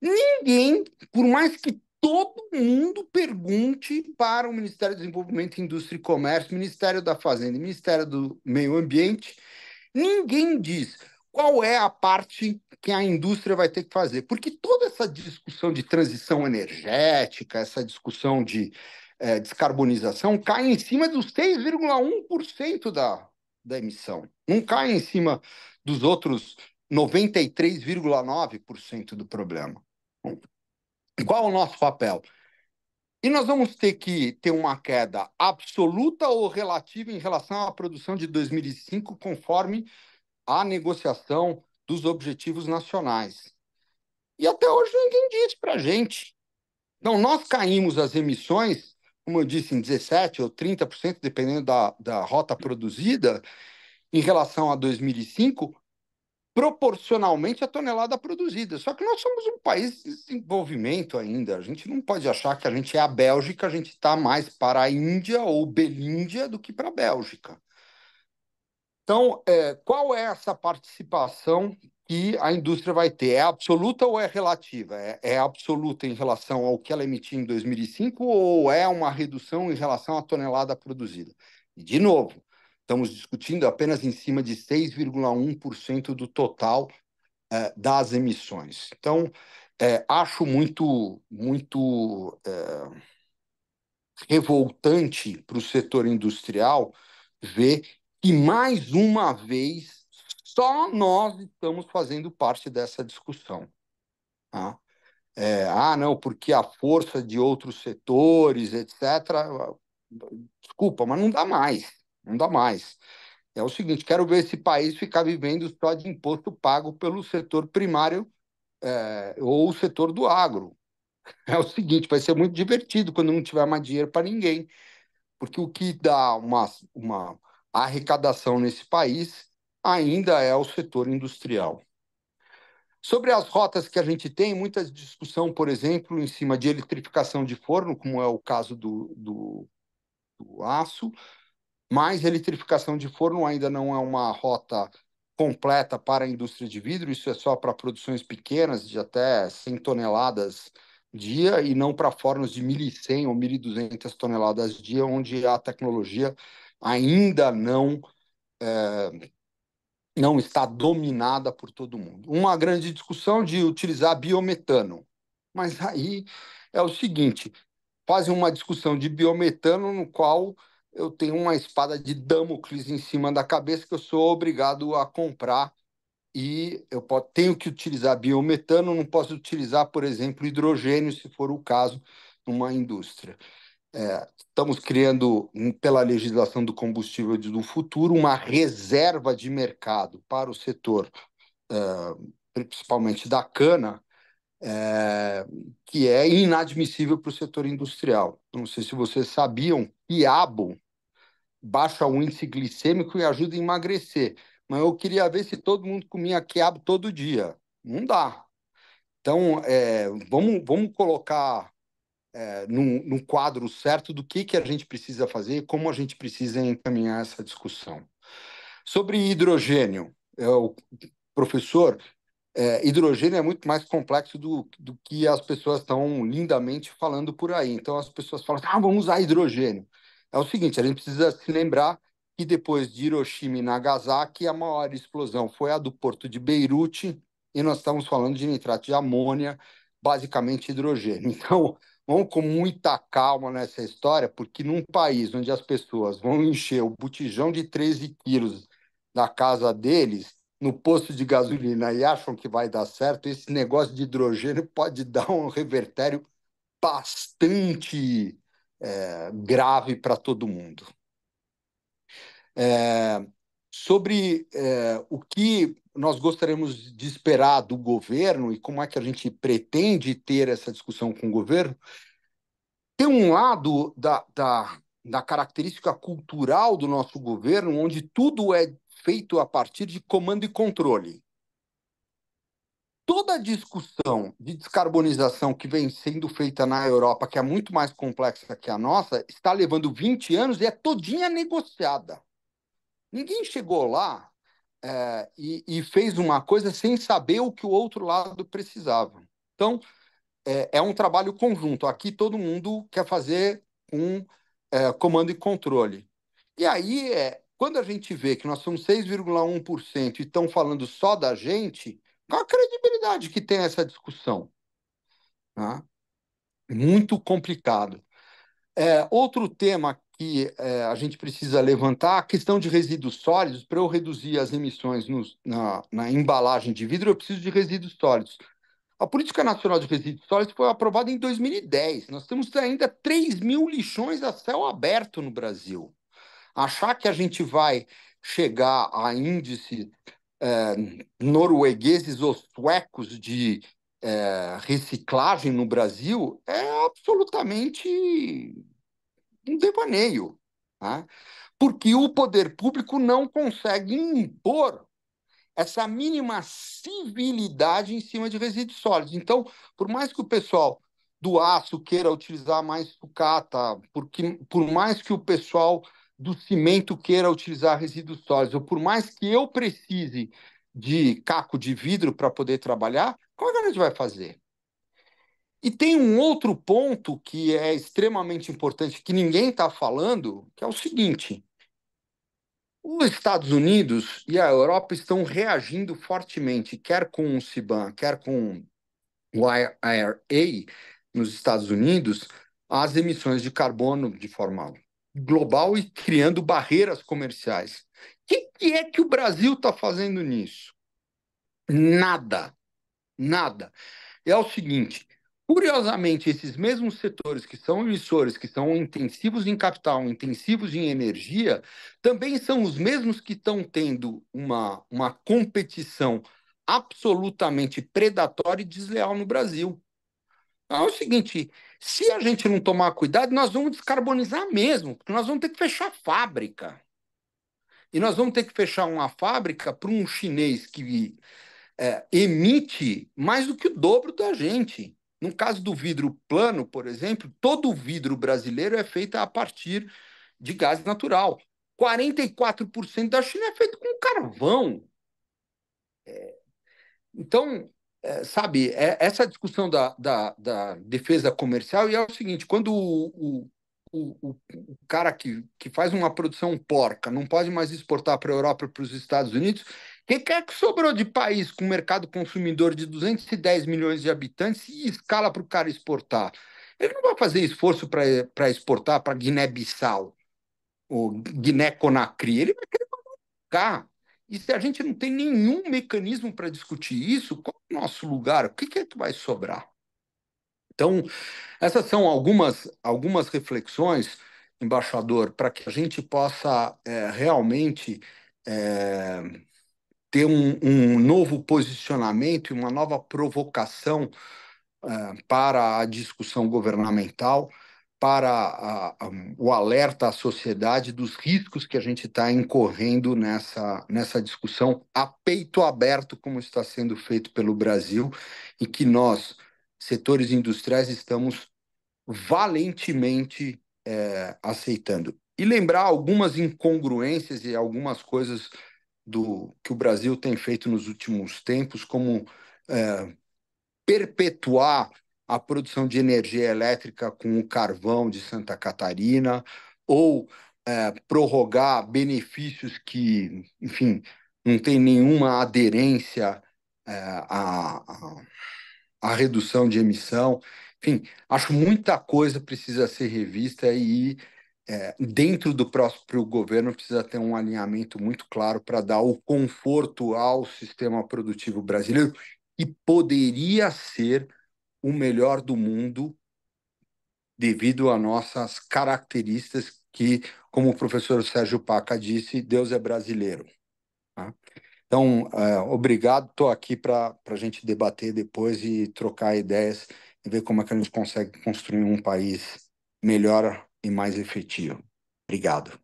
ninguém, por mais que todo mundo pergunte para o Ministério do Desenvolvimento, Indústria e Comércio, Ministério da Fazenda e Ministério do Meio Ambiente, Ninguém diz qual é a parte que a indústria vai ter que fazer, porque toda essa discussão de transição energética, essa discussão de é, descarbonização, cai em cima dos 6,1% da, da emissão, não cai em cima dos outros 93,9% do problema. qual é o nosso papel? E nós vamos ter que ter uma queda absoluta ou relativa em relação à produção de 2005, conforme a negociação dos objetivos nacionais. E até hoje ninguém disse para a gente. Então, nós caímos as emissões, como eu disse, em 17% ou 30%, dependendo da, da rota produzida, em relação a 2005, proporcionalmente à tonelada produzida. Só que nós somos um país de desenvolvimento ainda. A gente não pode achar que a gente é a Bélgica, a gente está mais para a Índia ou Belíndia do que para a Bélgica. Então, é, qual é essa participação que a indústria vai ter? É absoluta ou é relativa? É, é absoluta em relação ao que ela emitiu em 2005 ou é uma redução em relação à tonelada produzida? E, de novo, estamos discutindo apenas em cima de 6,1% do total é, das emissões. Então, é, acho muito, muito é, revoltante para o setor industrial ver que, mais uma vez, só nós estamos fazendo parte dessa discussão. Tá? É, ah, não, porque a força de outros setores, etc. Desculpa, mas não dá mais não dá mais. É o seguinte: quero ver esse país ficar vivendo só de imposto pago pelo setor primário é, ou o setor do agro. É o seguinte: vai ser muito divertido quando não tiver mais dinheiro para ninguém, porque o que dá uma, uma arrecadação nesse país ainda é o setor industrial. Sobre as rotas que a gente tem, muita discussão, por exemplo, em cima de eletrificação de forno, como é o caso do, do, do aço, mas eletrificação de forno ainda não é uma rota completa para a indústria de vidro, isso é só para produções pequenas de até 100 toneladas dia e não para fornos de 1.100 ou 1.200 toneladas dia, onde a tecnologia ainda não é, não está dominada por todo mundo. Uma grande discussão de utilizar biometano, mas aí é o seguinte: fazem uma discussão de biometano no qual eu tenho uma espada de Damocles em cima da cabeça que eu sou obrigado a comprar e eu tenho que utilizar biometano, não posso utilizar, por exemplo, hidrogênio, se for o caso, numa indústria. É, estamos criando, hum, pela legislação do combustível do futuro, uma reserva de mercado para o setor, é, principalmente da cana, é, que é inadmissível para o setor industrial. Não sei se vocês sabiam, Iabo baixa o índice glicêmico e ajuda a emagrecer. Mas eu queria ver se todo mundo comia quiabo todo dia. Não dá. Então, é, vamos, vamos colocar é, no quadro certo do que, que a gente precisa fazer e como a gente precisa encaminhar essa discussão. Sobre hidrogênio, eu, é, professor, é, hidrogênio é muito mais complexo do, do que as pessoas estão lindamente falando por aí. Então, as pessoas falam, assim, ah, vamos usar hidrogênio é o seguinte: a gente precisa se lembrar que depois de Hiroshima e Nagasaki, a maior explosão foi a do porto de Beirute, e nós estamos falando de nitrato de amônia, basicamente hidrogênio. Então, vamos com muita calma nessa história, porque num país onde as pessoas vão encher o botijão de 13 quilos da casa deles, no posto de gasolina e acham que vai dar certo, esse negócio de hidrogênio pode dar um revertério bastante é, grave para todo mundo. É, sobre é, o que nós gostaríamos de esperar do governo e como é que a gente pretende ter essa discussão com o governo, tem um lado da, da, da característica cultural do nosso governo, onde tudo é feito a partir de comando e controle toda a discussão de descarbonização que vem sendo feita na Europa, que é muito mais complexa que a nossa, está levando 20 anos e é todinha negociada. Ninguém chegou lá é, e, e, fez uma coisa sem saber o que o outro lado precisava. Então, é, é um trabalho conjunto. Aqui todo mundo quer fazer um é, comando e controle. E aí, é, quando a gente vê que nós somos 6,1% e estão falando só da gente, qual a credibilidade que tem essa discussão? Né? Muito complicado. É, outro tema que é, a gente precisa levantar, a questão de resíduos sólidos, para eu reduzir as emissões na, na embalagem de vidro, eu preciso de resíduos sólidos. A Política Nacional de Resíduos Sólidos foi aprovada em 2010. Nós temos ainda 3 mil lixões a céu aberto no Brasil. Achar que a gente vai chegar a índice eh, noruegueses ou suecos de é, reciclagem no Brasil é absolutamente um devaneio, né? porque o poder público não consegue impor essa mínima civilidade em cima de resíduos sólidos. Então, por mais que o pessoal do aço queira utilizar mais sucata, porque, por mais que o pessoal do cimento queira utilizar resíduos sólidos, ou por mais que eu precise de caco de vidro para poder trabalhar, como é que a gente vai fazer? E tem um outro ponto que é extremamente importante, que ninguém está falando, que é o seguinte: os Estados Unidos e a Europa estão reagindo fortemente, quer com o CIBAN, quer com o IRA nos Estados Unidos, às emissões de carbono de forma global e criando barreiras comerciais. O que, que é que o Brasil está fazendo nisso? Nada. Nada. É o seguinte: Curiosamente, esses mesmos setores que são emissores, que são intensivos em capital, intensivos em energia, também são os mesmos que estão tendo uma, uma competição absolutamente predatória e desleal no Brasil. Então, é o seguinte, se a gente não tomar cuidado, nós vamos descarbonizar mesmo, porque nós vamos ter que fechar fábrica. E nós vamos ter que fechar uma fábrica para um chinês que é, emite mais do que o dobro da gente. No caso do vidro plano, por exemplo, todo o vidro brasileiro é feito a partir de gás natural. 44% da China é feito com carvão. É... Então, é, sabe, é, essa discussão da, da, da, defesa comercial e é o seguinte: quando o, o, o, o, cara que, que faz uma produção porca não pode mais exportar para a Europa para os Estados Unidos, quem quer é que sobrou de país com mercado consumidor de 210 milhões de habitantes e escala para o cara exportar? Ele não vai fazer esforço para exportar para Guiné-Bissau ou Guiné-Conakry, ele vai querer cá e se a gente não tem nenhum mecanismo para discutir isso, qual é o nosso lugar? O que é que vai sobrar? Então, essas são algumas, algumas reflexões, embaixador, para que a gente possa é, realmente é, ter um, um, novo posicionamento e uma nova provocação é, para a discussão governamental para a, o alerta à sociedade dos riscos que a gente está incorrendo nessa, nessa discussão a peito aberto, como está sendo feito pelo Brasil, e que nós, setores industriais, estamos valentemente é, aceitando. E lembrar algumas incongruências e algumas coisas do que o Brasil tem feito nos últimos tempos, como é, perpetuar a produção de energia elétrica com o carvão de Santa Catarina, ou é, prorrogar benefícios que, enfim, não tem nenhuma aderência é, à, à redução de emissão. Enfim, acho muita coisa precisa ser revista e é, dentro do próprio governo precisa ter um alinhamento muito claro para dar o conforto ao sistema produtivo brasileiro e poderia ser o melhor do mundo devido a nossas características que, como o professor Sérgio Paca disse, Deus é brasileiro. Tá? Então, é, obrigado. Estou aqui para a gente debater depois e trocar ideias e ver como é que a gente consegue construir um país melhor e mais efetivo. Obrigado.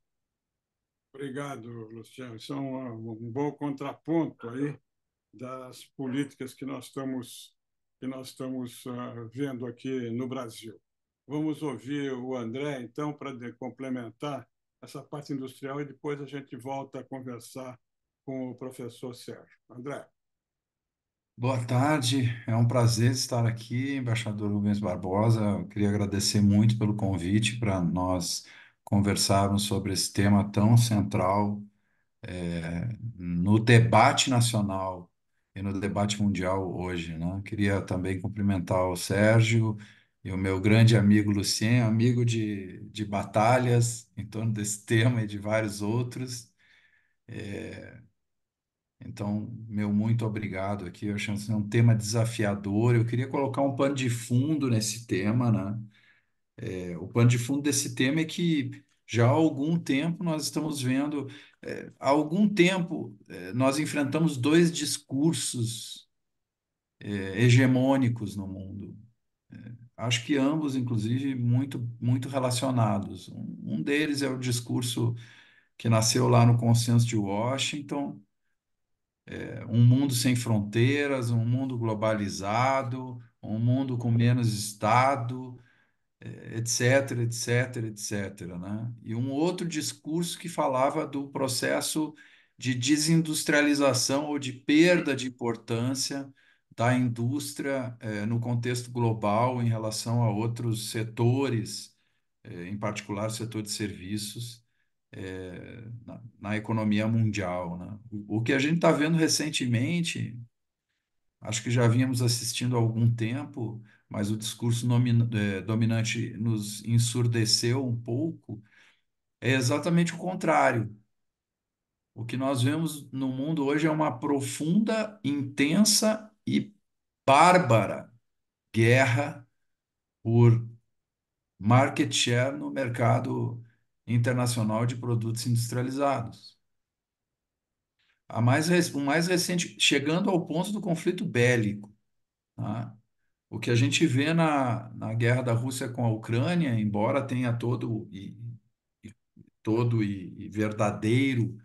Obrigado, Luciano. Isso é um, um bom contraponto aí das políticas que nós estamos que nós estamos ah, vendo aqui no Brasil. Vamos ouvir o André, então, para complementar essa parte industrial e depois a gente volta a conversar com o professor Sérgio. André. Boa tarde, é um prazer estar aqui, embaixador Rubens Barbosa. Eu queria agradecer muito pelo convite para nós conversarmos sobre esse tema tão central é, no debate nacional e no debate mundial hoje, né? Queria também cumprimentar o Sérgio e o meu grande amigo Lucien, amigo de, de batalhas em torno desse tema e de vários outros. É... Então, meu muito obrigado aqui. Eu achando que é um tema desafiador. Eu queria colocar um pano de fundo nesse tema, né? É... o pano de fundo desse tema é que já há algum tempo nós estamos vendo, é, há algum tempo é, nós enfrentamos dois discursos é, hegemônicos no mundo. acho que ambos, inclusive, muito, muito relacionados. Um, um deles é o discurso que nasceu lá no Consenso de Washington, é, um mundo sem fronteiras, um mundo globalizado, um mundo com menos Estado, etc, etc, etc, né? E um outro discurso que falava do processo de desindustrialização ou de perda de importância da indústria eh, no contexto global em relação a outros setores, eh, em particular o setor de serviços, eh, na, na, economia mundial. Né? O, o que a gente está vendo recentemente, acho que já vínhamos assistindo há algum tempo, mas o discurso é, dominante nos ensurdeceu um pouco, é exatamente o contrário. O que nós vemos no mundo hoje é uma profunda, intensa e bárbara guerra por market share no mercado internacional de produtos industrializados. A mais, o mais recente, chegando ao ponto do conflito bélico. Né? O que a gente vê na, na guerra da Rússia com a Ucrânia, embora tenha todo e, e todo e, e verdadeiro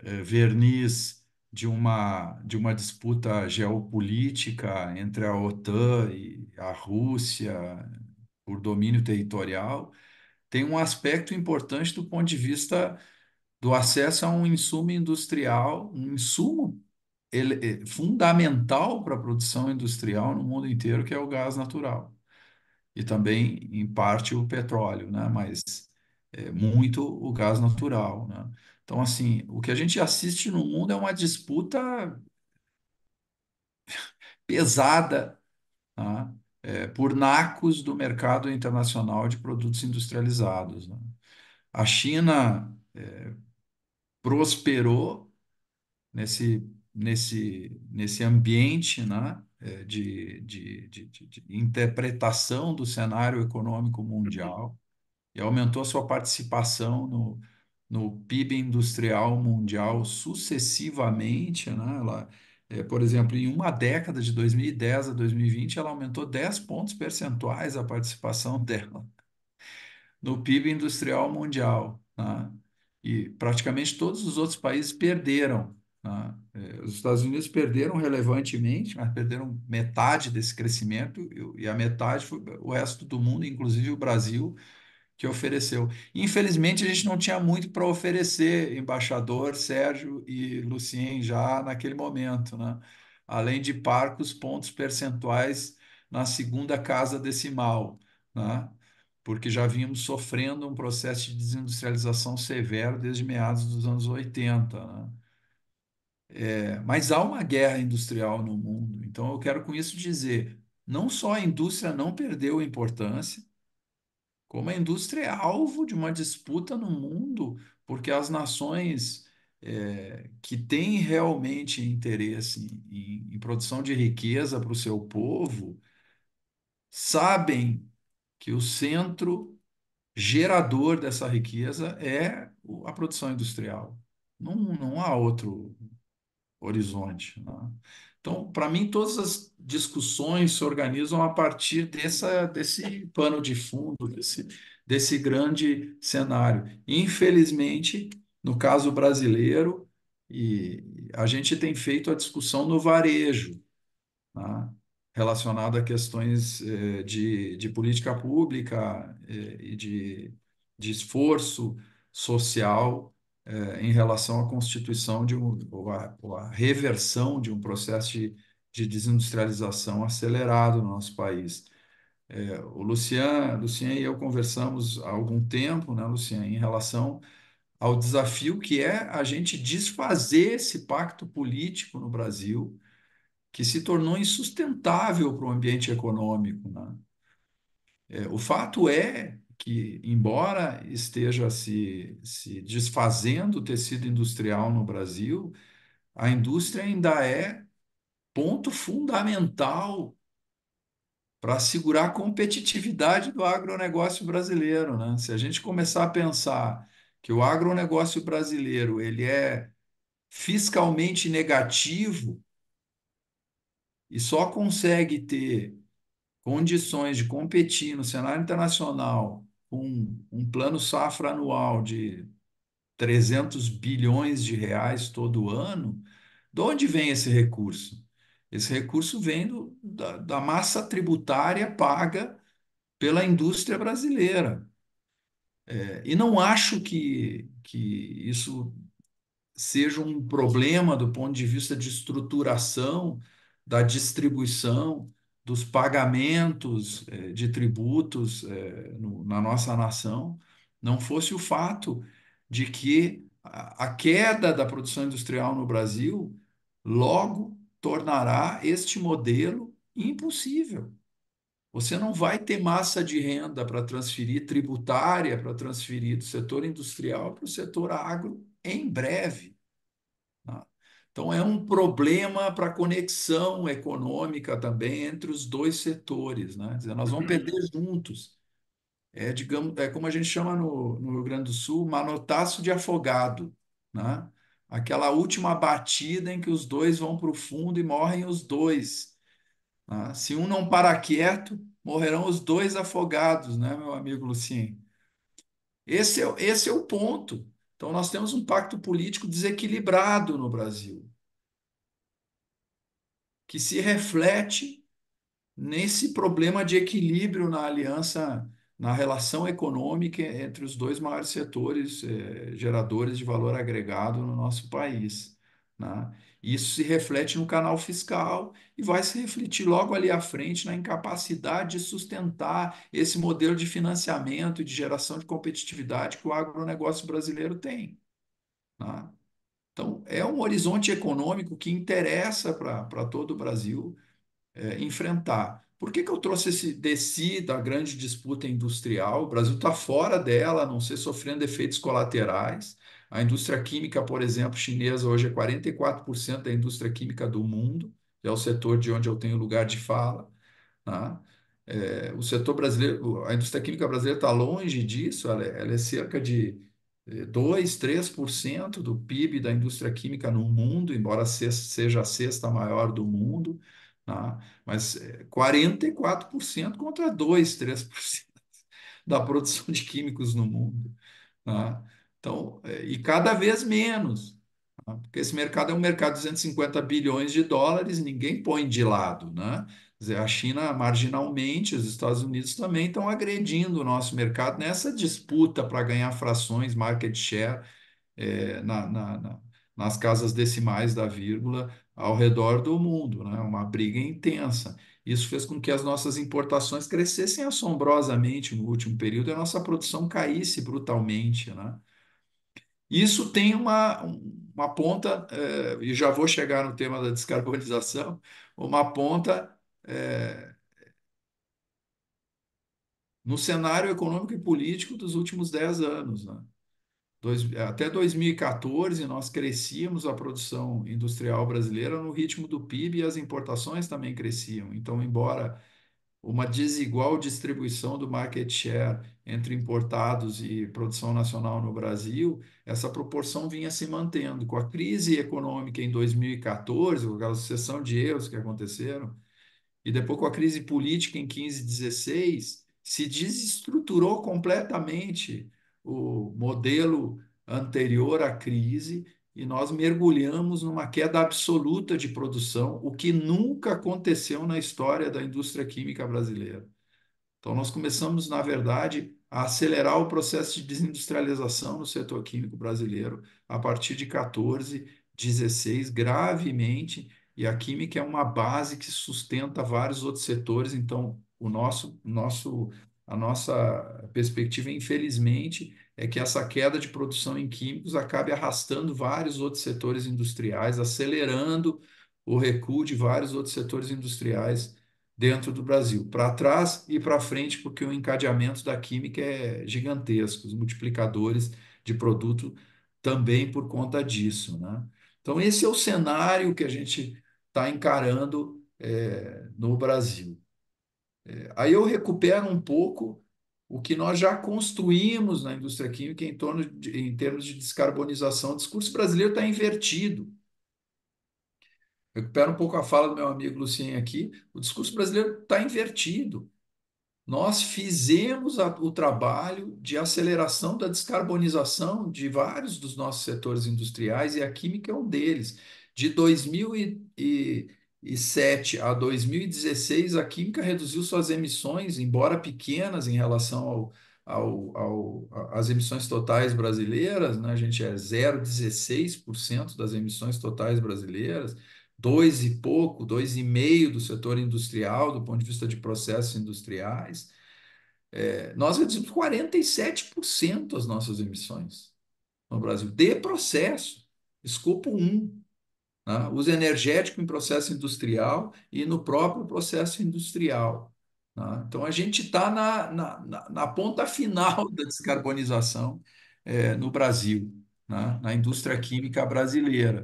eh, verniz de uma, de uma disputa geopolítica entre a OTAN e a Rússia por domínio territorial, tem um aspecto importante do ponto de vista do acesso a um insumo industrial, um insumo ele, é fundamental para a produção industrial no mundo inteiro, que é o gás natural. E também, em parte, o petróleo, né? mas é, muito o gás natural. Né? Então, assim, o que a gente assiste no mundo é uma disputa pesada né? é, por nacos do mercado internacional de produtos industrializados. Né? A China é, prosperou nesse nesse, nesse ambiente né, é, de, de, de, de, interpretação do cenário econômico mundial e aumentou a sua participação no, no PIB industrial mundial sucessivamente. Né, ela, é, por exemplo, em uma década, de 2010 a 2020, ela aumentou 10 pontos percentuais a participação dela no PIB industrial mundial. Né, e praticamente todos os outros países perderam né? Eh, os Estados Unidos perderam relevantemente, mas perderam metade desse crescimento, e a metade foi o resto do mundo, inclusive o Brasil, que ofereceu. Infelizmente, a gente não tinha muito para oferecer, embaixador Sérgio e Lucien, já naquele momento, né? além de parcos pontos percentuais na segunda casa decimal, né? porque já vínhamos sofrendo um processo de desindustrialização severo desde meados dos anos 80. Né? É, mas há uma guerra industrial no mundo. Então, eu quero com isso dizer: não só a indústria não perdeu importância, como a indústria é alvo de uma disputa no mundo, porque as nações é, que têm realmente interesse em, em produção de riqueza para o seu povo sabem que o centro gerador dessa riqueza é a produção industrial. Não, não há outro, horizonte. Né? Então, para mim, todas as discussões se organizam a partir dessa, desse pano de fundo, desse, desse grande cenário. Infelizmente, no caso brasileiro, e a gente tem feito a discussão no varejo, né? relacionada a questões eh, de, de política pública eh, e de, de esforço social em relação à constituição de um, ou a, ou a reversão de um processo de, de desindustrialização acelerado no nosso país. É, o Lucian, Lucian e eu conversamos há algum tempo, né, Lucian, em relação ao desafio que é a gente desfazer esse pacto político no Brasil, que se tornou insustentável para o ambiente econômico. Né? É, o fato é que, embora esteja se, se desfazendo o tecido industrial no Brasil, a indústria ainda é ponto fundamental para segurar a competitividade do agronegócio brasileiro. Né? Se a gente começar a pensar que o agronegócio brasileiro ele é fiscalmente negativo e só consegue ter condições de competir no cenário internacional um, um plano safra anual de 300 bilhões de reais todo ano, de onde vem esse recurso? Esse recurso vem do, da, da massa tributária paga pela indústria brasileira. É, e não acho que, que isso seja um problema do ponto de vista de estruturação, da distribuição dos pagamentos eh, de tributos eh, no, na nossa nação não fosse o fato de que a, a queda da produção industrial no Brasil logo tornará este modelo impossível. Você não vai ter massa de renda para transferir, tributária para transferir do setor industrial para o setor agro em breve. Então, é um problema para a conexão econômica também entre os dois setores. Né? Dizer, nós vamos uhum. perder juntos. É, digamos, é como a gente chama no, no Rio Grande do Sul, manotaço de afogado. Né? Aquela última batida em que os dois vão para o fundo e morrem os dois. Né? Se um não para quieto, morrerão os dois afogados, né, meu amigo Lucien? Esse é, esse é o ponto. Então, nós temos um pacto político desequilibrado no Brasil, que se reflete nesse problema de equilíbrio na aliança, na relação econômica entre os dois maiores setores eh, geradores de valor agregado no nosso país. Né? Isso se reflete no canal fiscal e vai se refletir logo ali à frente na incapacidade de sustentar esse modelo de financiamento e de geração de competitividade que o agronegócio brasileiro tem. Tá? Então, é um horizonte econômico que interessa para todo o Brasil é, enfrentar. Por que, que eu trouxe esse desci da grande disputa industrial? O Brasil está fora dela, a não ser sofrendo efeitos colaterais. A indústria química, por exemplo, chinesa hoje é 44% da indústria química do mundo, é o setor de onde eu tenho lugar de fala. Né? É, o setor brasileiro, a indústria química brasileira está longe disso, ela é, ela é cerca de 2, é, 3% do PIB da indústria química no mundo, embora seja a sexta maior do mundo, né? mas 44% é, contra 2, 3% da produção de químicos no mundo. Né? Então, é, e cada vez menos, tá? porque esse mercado é um mercado de 250 bilhões de dólares, ninguém põe de lado, né? Dizer, a China marginalmente, os Estados Unidos também estão agredindo o nosso mercado nessa disputa para ganhar frações, market share, é, na, na, na, nas casas decimais da vírgula ao redor do mundo, né? Uma briga intensa. Isso fez com que as nossas importações crescessem assombrosamente no último período e a nossa produção caísse brutalmente, né? Isso tem uma, uma ponta, é, e já vou chegar no tema da descarbonização, uma ponta é, no cenário econômico e político dos últimos 10 anos. Né? Dois, até 2014, nós crescíamos a produção industrial brasileira no ritmo do PIB e as importações também cresciam. Então, embora uma desigual distribuição do market share entre importados e produção nacional no Brasil, essa proporção vinha se mantendo. Com a crise econômica em 2014, com aquela sucessão de erros que aconteceram, e depois com a crise política em 15, 16, se desestruturou completamente o modelo anterior à crise e nós mergulhamos numa queda absoluta de produção, o que nunca aconteceu na história da indústria química brasileira. Então, nós começamos, na verdade, a acelerar o processo de desindustrialização no setor químico brasileiro a partir de 14, 16, gravemente, e a química é uma base que sustenta vários outros setores, então o nosso, nosso a nossa perspectiva, infelizmente, é que essa queda de produção em químicos acabe arrastando vários outros setores industriais, acelerando o recuo de vários outros setores industriais dentro do Brasil, para trás e para frente, porque o encadeamento da química é gigantesco, os multiplicadores de produto também por conta disso, né? Então, esse é o cenário que a gente está encarando é, no Brasil. É, aí eu recupero um pouco o que nós já construímos na indústria química em, torno de, em termos de descarbonização. O discurso brasileiro está invertido. Recupero um pouco a fala do meu amigo Lucien aqui. O discurso brasileiro está invertido. Nós fizemos a, o trabalho de aceleração da descarbonização de vários dos nossos setores industriais e a química é um deles. De 2000 e, e 2007 a 2016, a química reduziu suas emissões, embora pequenas em relação ao, ao, ao, às emissões totais brasileiras, né? a gente é 0,16% das emissões totais brasileiras, dois e pouco, dois e meio do setor industrial, do ponto de vista de processos industriais, é, nós reduzimos 47% as nossas emissões no Brasil, de processo, escopo 1. Né? Uso energético em processo industrial e no próprio processo industrial. Né? Então, a gente está na, na, na, ponta final da descarbonização é, no Brasil, né? na indústria química brasileira.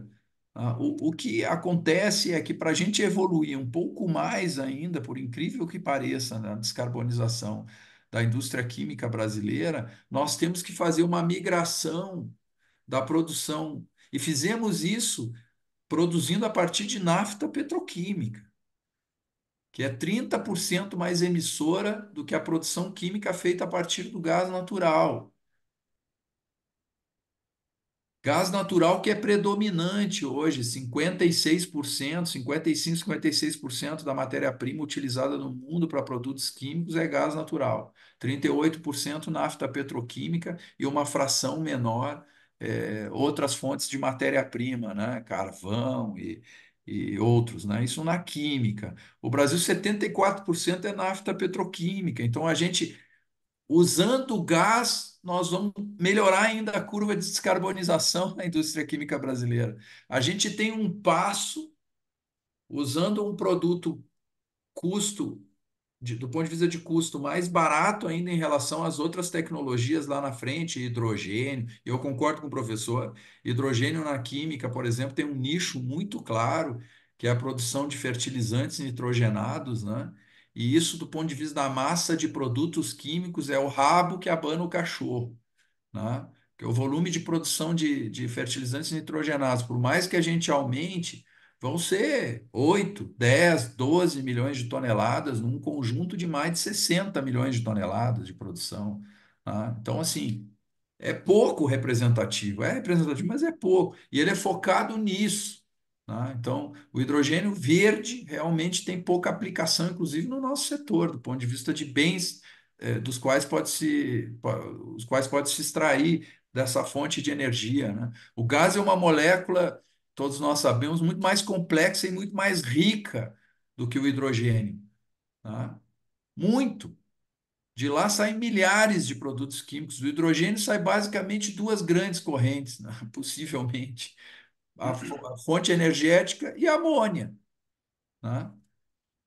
Né? O, o que acontece é que para a gente evoluir um pouco mais ainda, por incrível que pareça, na descarbonização da indústria química brasileira, nós temos que fazer uma migração da produção. E fizemos isso produzindo a partir de nafta petroquímica, que é 30% mais emissora do que a produção química feita a partir do gás natural. Gás natural que é predominante hoje, 56%, 55%, 56% da matéria-prima utilizada no mundo para produtos químicos é gás natural. 38% nafta petroquímica e uma fração menor é, outras fontes de matéria-prima, né? Carvão e, e outros, né? Isso na química. O Brasil, 74% é nafta petroquímica. Então, a gente, usando o gás, nós vamos melhorar ainda a curva de descarbonização da indústria química brasileira. A gente tem um passo usando um produto custo de, do ponto de vista de custo, mais barato ainda em relação às outras tecnologias lá na frente, hidrogênio. Eu concordo com o professor, hidrogênio na química, por exemplo, tem um nicho muito claro, que é a produção de fertilizantes nitrogenados, né? E isso, do ponto de vista da massa de produtos químicos, é o rabo que abana o cachorro, né? que o volume de produção de, de fertilizantes nitrogenados, por mais que a gente aumente, vão ser 8, 10, 12 milhões de toneladas num conjunto de mais de 60 milhões de toneladas de produção. Tá? Então, assim, é pouco representativo. É representativo, mas é pouco. E ele é focado nisso. Tá? Então, o hidrogênio verde realmente tem pouca aplicação, inclusive no nosso setor, do ponto de vista de bens eh, dos quais pode se, os quais pode se extrair dessa fonte de energia. Né? O gás é uma molécula todos nós sabemos, muito mais complexa e muito mais rica do que o hidrogênio. Tá? Muito. De lá saem milhares de produtos químicos. Do hidrogênio sai basicamente duas grandes correntes, né? possivelmente. A, fonte energética e a amônia. Né?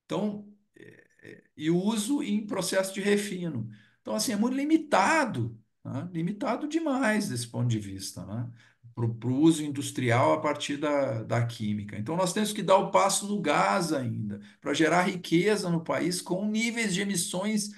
Então, é, é, e o uso em processo de refino. Então, assim, é muito limitado, né? limitado demais desse ponto de vista. Né? para o uso industrial a partir da, da química. Então, nós temos que dar o passo no gás ainda, para gerar riqueza no país com níveis de emissões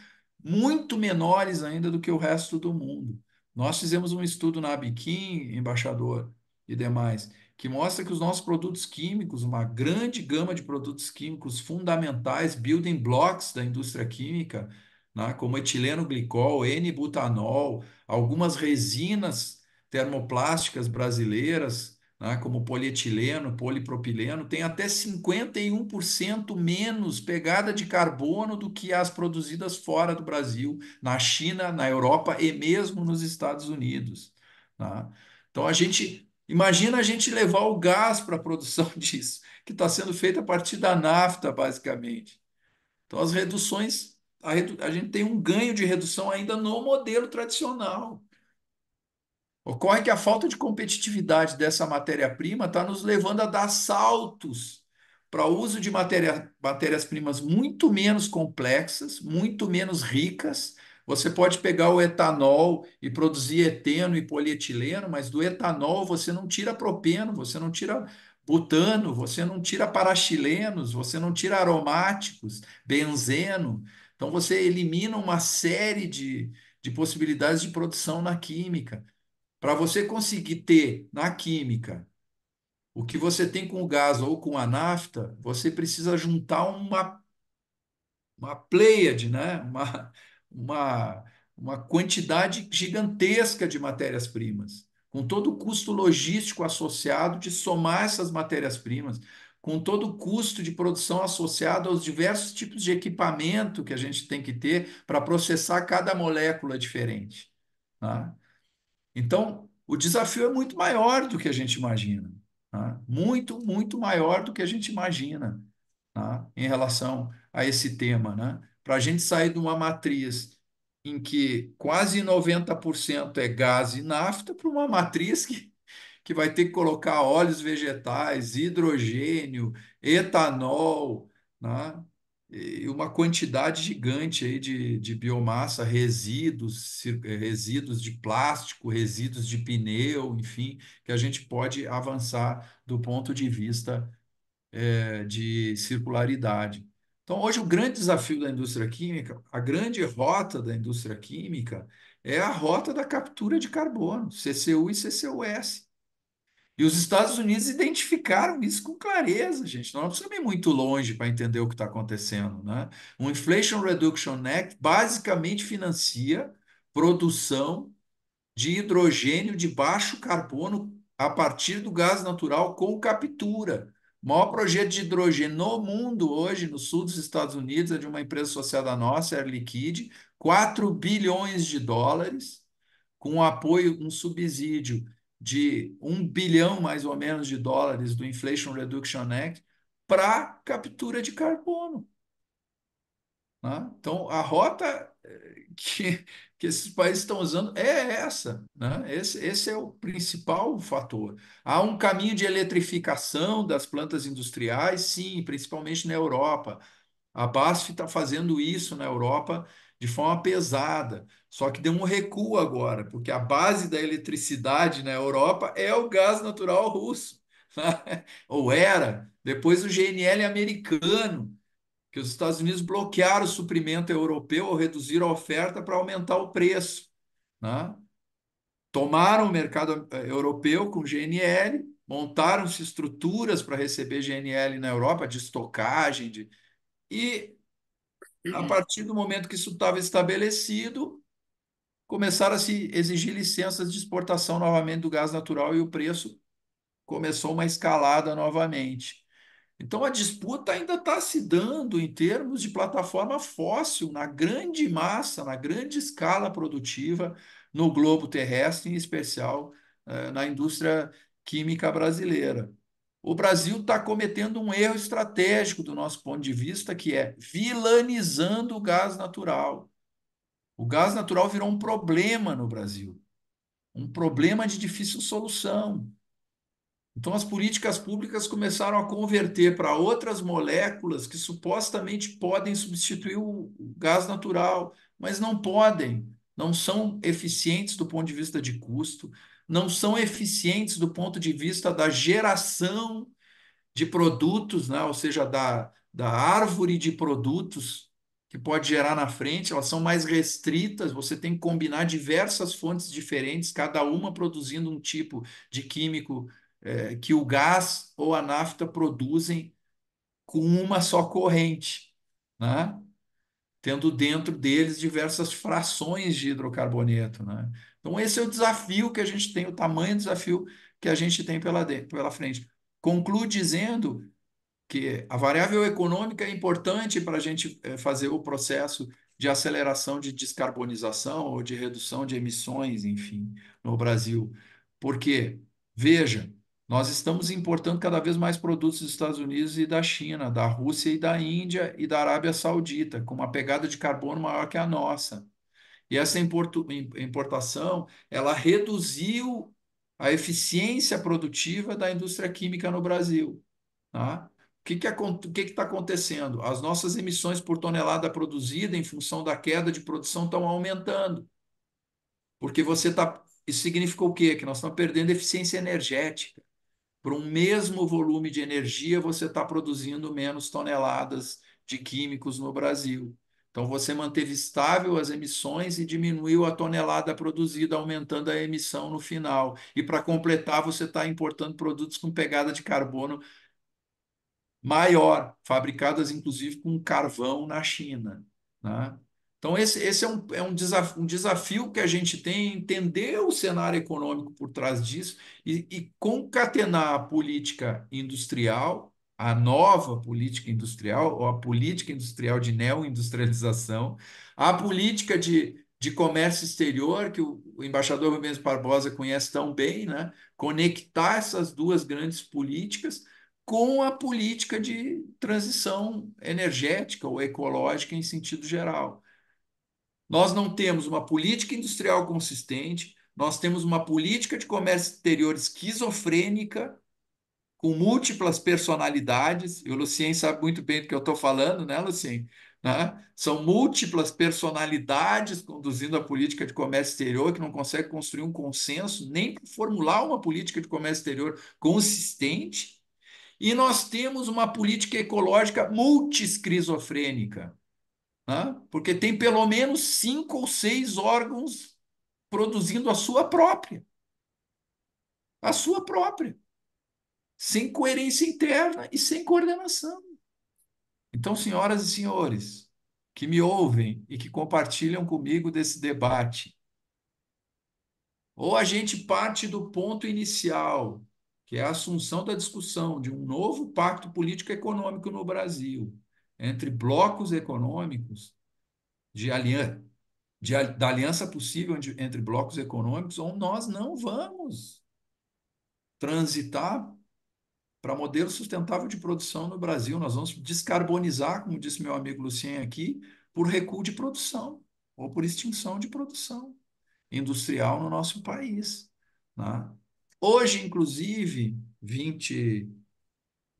muito menores ainda do que o resto do mundo. Nós fizemos um estudo na Abiquim, embaixador e demais, que mostra que os nossos produtos químicos, uma grande gama de produtos químicos fundamentais, building blocks da indústria química, né, como etileno glicol, N-butanol, algumas resinas termoplásticas brasileiras, né, como polietileno, polipropileno, têm até 51% menos pegada de carbono do que as produzidas fora do Brasil, na China, na Europa e mesmo nos Estados Unidos. Né. Então a gente imagina a gente levar o gás para a produção disso, que está sendo feita a partir da nafta, basicamente. Então as reduções, a, redu a gente tem um ganho de redução ainda no modelo tradicional. Ocorre que a falta de competitividade dessa matéria-prima está nos levando a dar saltos para o uso de matéria, matérias-primas muito menos complexas, muito menos ricas. Você pode pegar o etanol e produzir eteno e polietileno, mas do etanol você não tira propeno, você não tira butano, você não tira parachilenos, você não tira aromáticos, benzeno. Então você elimina uma série de, de possibilidades de produção na química. Para você conseguir ter na química o que você tem com o gás ou com a nafta, você precisa juntar uma, uma pleiade, né? uma, uma, uma quantidade gigantesca de matérias-primas, com todo o custo logístico associado de somar essas matérias-primas, com todo o custo de produção associado aos diversos tipos de equipamento que a gente tem que ter para processar cada molécula diferente. né? Então, o desafio é muito maior do que a gente imagina. Tá? Muito, muito maior do que a gente imagina tá? em relação a esse tema. Né? Para a gente sair de uma matriz em que quase 90% é gás e nafta, para uma matriz que, que vai ter que colocar óleos vegetais, hidrogênio, etanol, né? e uma quantidade gigante aí de, de biomassa, resíduos, eh, resíduos de plástico, resíduos de pneu, enfim, que a gente pode avançar do ponto de vista é, de circularidade. Então, hoje, o grande desafio da indústria química, a grande rota da indústria química, é a rota da captura de carbono, CCU e CCUS. E os Estados Unidos identificaram isso com clareza, gente. Nós não precisamos ir muito longe para entender o que está acontecendo. Né? O Inflation Reduction Act basicamente financia produção de hidrogênio de baixo carbono a partir do gás natural com captura. O maior projeto de hidrogênio no mundo hoje, no sul dos Estados Unidos, é de uma empresa associada à nossa, Air Liquide, 4 bilhões de dólares, com apoio, um subsídio de um bilhão mais ou menos de dólares do Inflation Reduction Act para captura de carbono. Né? Então, a rota eh, que, que esses países estão usando é essa. Né? Esse, esse é o principal fator. Há um caminho de eletrificação das plantas industriais, sim, principalmente na Europa. A BASF está fazendo isso na Europa de forma pesada. Só que deu um recuo agora, porque a base da eletricidade na Europa é o gás natural russo, né? ou era. Depois o GNL americano, que os Estados Unidos bloquearam o suprimento europeu ou reduziram a oferta para aumentar o preço. Né? Tomaram o mercado eh, europeu com GNL, montaram-se estruturas para receber GNL na Europa, de estocagem, de... e a uhum. partir do momento que isso estava estabelecido, começaram a se exigir licenças de exportação novamente do gás natural e o preço começou uma escalada novamente. Então a disputa ainda está se dando em termos de plataforma fóssil na grande massa, na grande escala produtiva no globo terrestre, em especial eh, na indústria química brasileira o Brasil está cometendo um erro estratégico do nosso ponto de vista, que é vilanizando o gás natural. O gás natural virou um problema no Brasil, um problema de difícil solução. Então, as políticas públicas começaram a converter para outras moléculas que supostamente podem substituir o, o gás natural, mas não podem, não são eficientes do ponto de vista de custo, não são eficientes do ponto de vista da geração de produtos, né? ou seja, da, da árvore de produtos que pode gerar na frente, elas são mais restritas, você tem que combinar diversas fontes diferentes, cada uma produzindo um tipo de químico é, que o gás ou a nafta produzem com uma só corrente, né? tendo dentro deles diversas frações de hidrocarboneto. Né? Então, esse é o desafio que a gente tem, o tamanho do desafio que a gente tem pela, de, pela frente. Concluo dizendo que a variável econômica é importante para a gente é, fazer o processo de aceleração de descarbonização ou de redução de emissões, enfim, no Brasil. Porque, veja, nós estamos importando cada vez mais produtos dos Estados Unidos e da China, da Rússia e da Índia e da Arábia Saudita, com uma pegada de carbono maior que a nossa. E essa importação, ela reduziu a eficiência produtiva da indústria química no Brasil. Tá? O que está que que tá acontecendo? As nossas emissões por tonelada produzida, em função da queda de produção, estão aumentando. Porque você está. Isso significa o quê? Que nós estamos perdendo eficiência energética. Para um mesmo volume de energia, você está produzindo menos toneladas de químicos no Brasil. Então, você manteve estável as emissões e diminuiu a tonelada produzida, aumentando a emissão no final. E para completar, você está importando produtos com pegada de carbono maior, fabricadas inclusive com carvão na China. Né? Então, esse, esse é, um, é um, um, desafio que a gente tem, entender o cenário econômico por trás disso e, e concatenar a política industrial a nova política industrial, ou a política industrial de neoindustrialização, a política de, de comércio exterior, que o, o embaixador Rubens Barbosa conhece tão bem, né? conectar essas duas grandes políticas com a política de transição energética ou ecológica em sentido geral. Nós não temos uma política industrial consistente, nós temos uma política de comércio exterior esquizofrênica, com múltiplas personalidades, e o Lucien sabe muito bem do que eu estou falando, né, Lucien? Né? São múltiplas personalidades conduzindo a política de comércio exterior que não consegue construir um consenso nem formular uma política de comércio exterior consistente. E nós temos uma política ecológica multiscrisofrênica, né? porque tem pelo menos cinco ou seis órgãos produzindo a sua própria. A sua própria sem coerência interna e sem coordenação. Então, senhoras e senhores, que me ouvem e que compartilham comigo desse debate, ou a gente parte do ponto inicial, que é a assunção da discussão de um novo pacto político-econômico no Brasil, entre blocos econômicos, de aliança, de, da aliança possível entre blocos econômicos, ou nós não vamos transitar para modelo sustentável de produção no Brasil. Nós vamos descarbonizar, como disse meu amigo Lucien aqui, por recuo de produção ou por extinção de produção industrial no nosso país. Né? Hoje, inclusive, 20.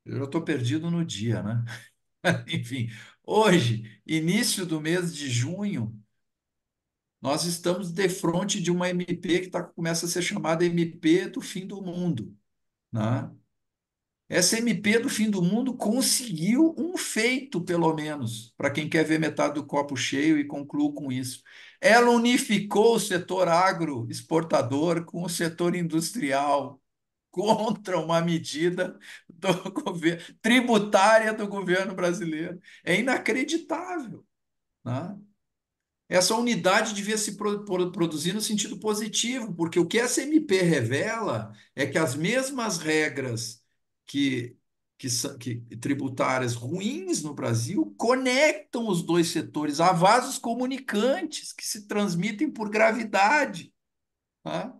Eu já estou perdido no dia, né? Enfim, hoje, início do mês de junho, nós estamos de frente de uma MP que tá, começa a ser chamada MP do fim do mundo. Né? Essa MP do fim do mundo conseguiu um feito, pelo menos, para quem quer ver metade do copo cheio, e concluo com isso. Ela unificou o setor agro exportador com o setor industrial contra uma medida do governo, tributária do governo brasileiro. É inacreditável. Né? Essa unidade devia se produzir no sentido positivo, porque o que essa MP revela é que as mesmas regras que, que, que tributárias ruins no Brasil conectam os dois setores, há vasos comunicantes que se transmitem por gravidade. Tá?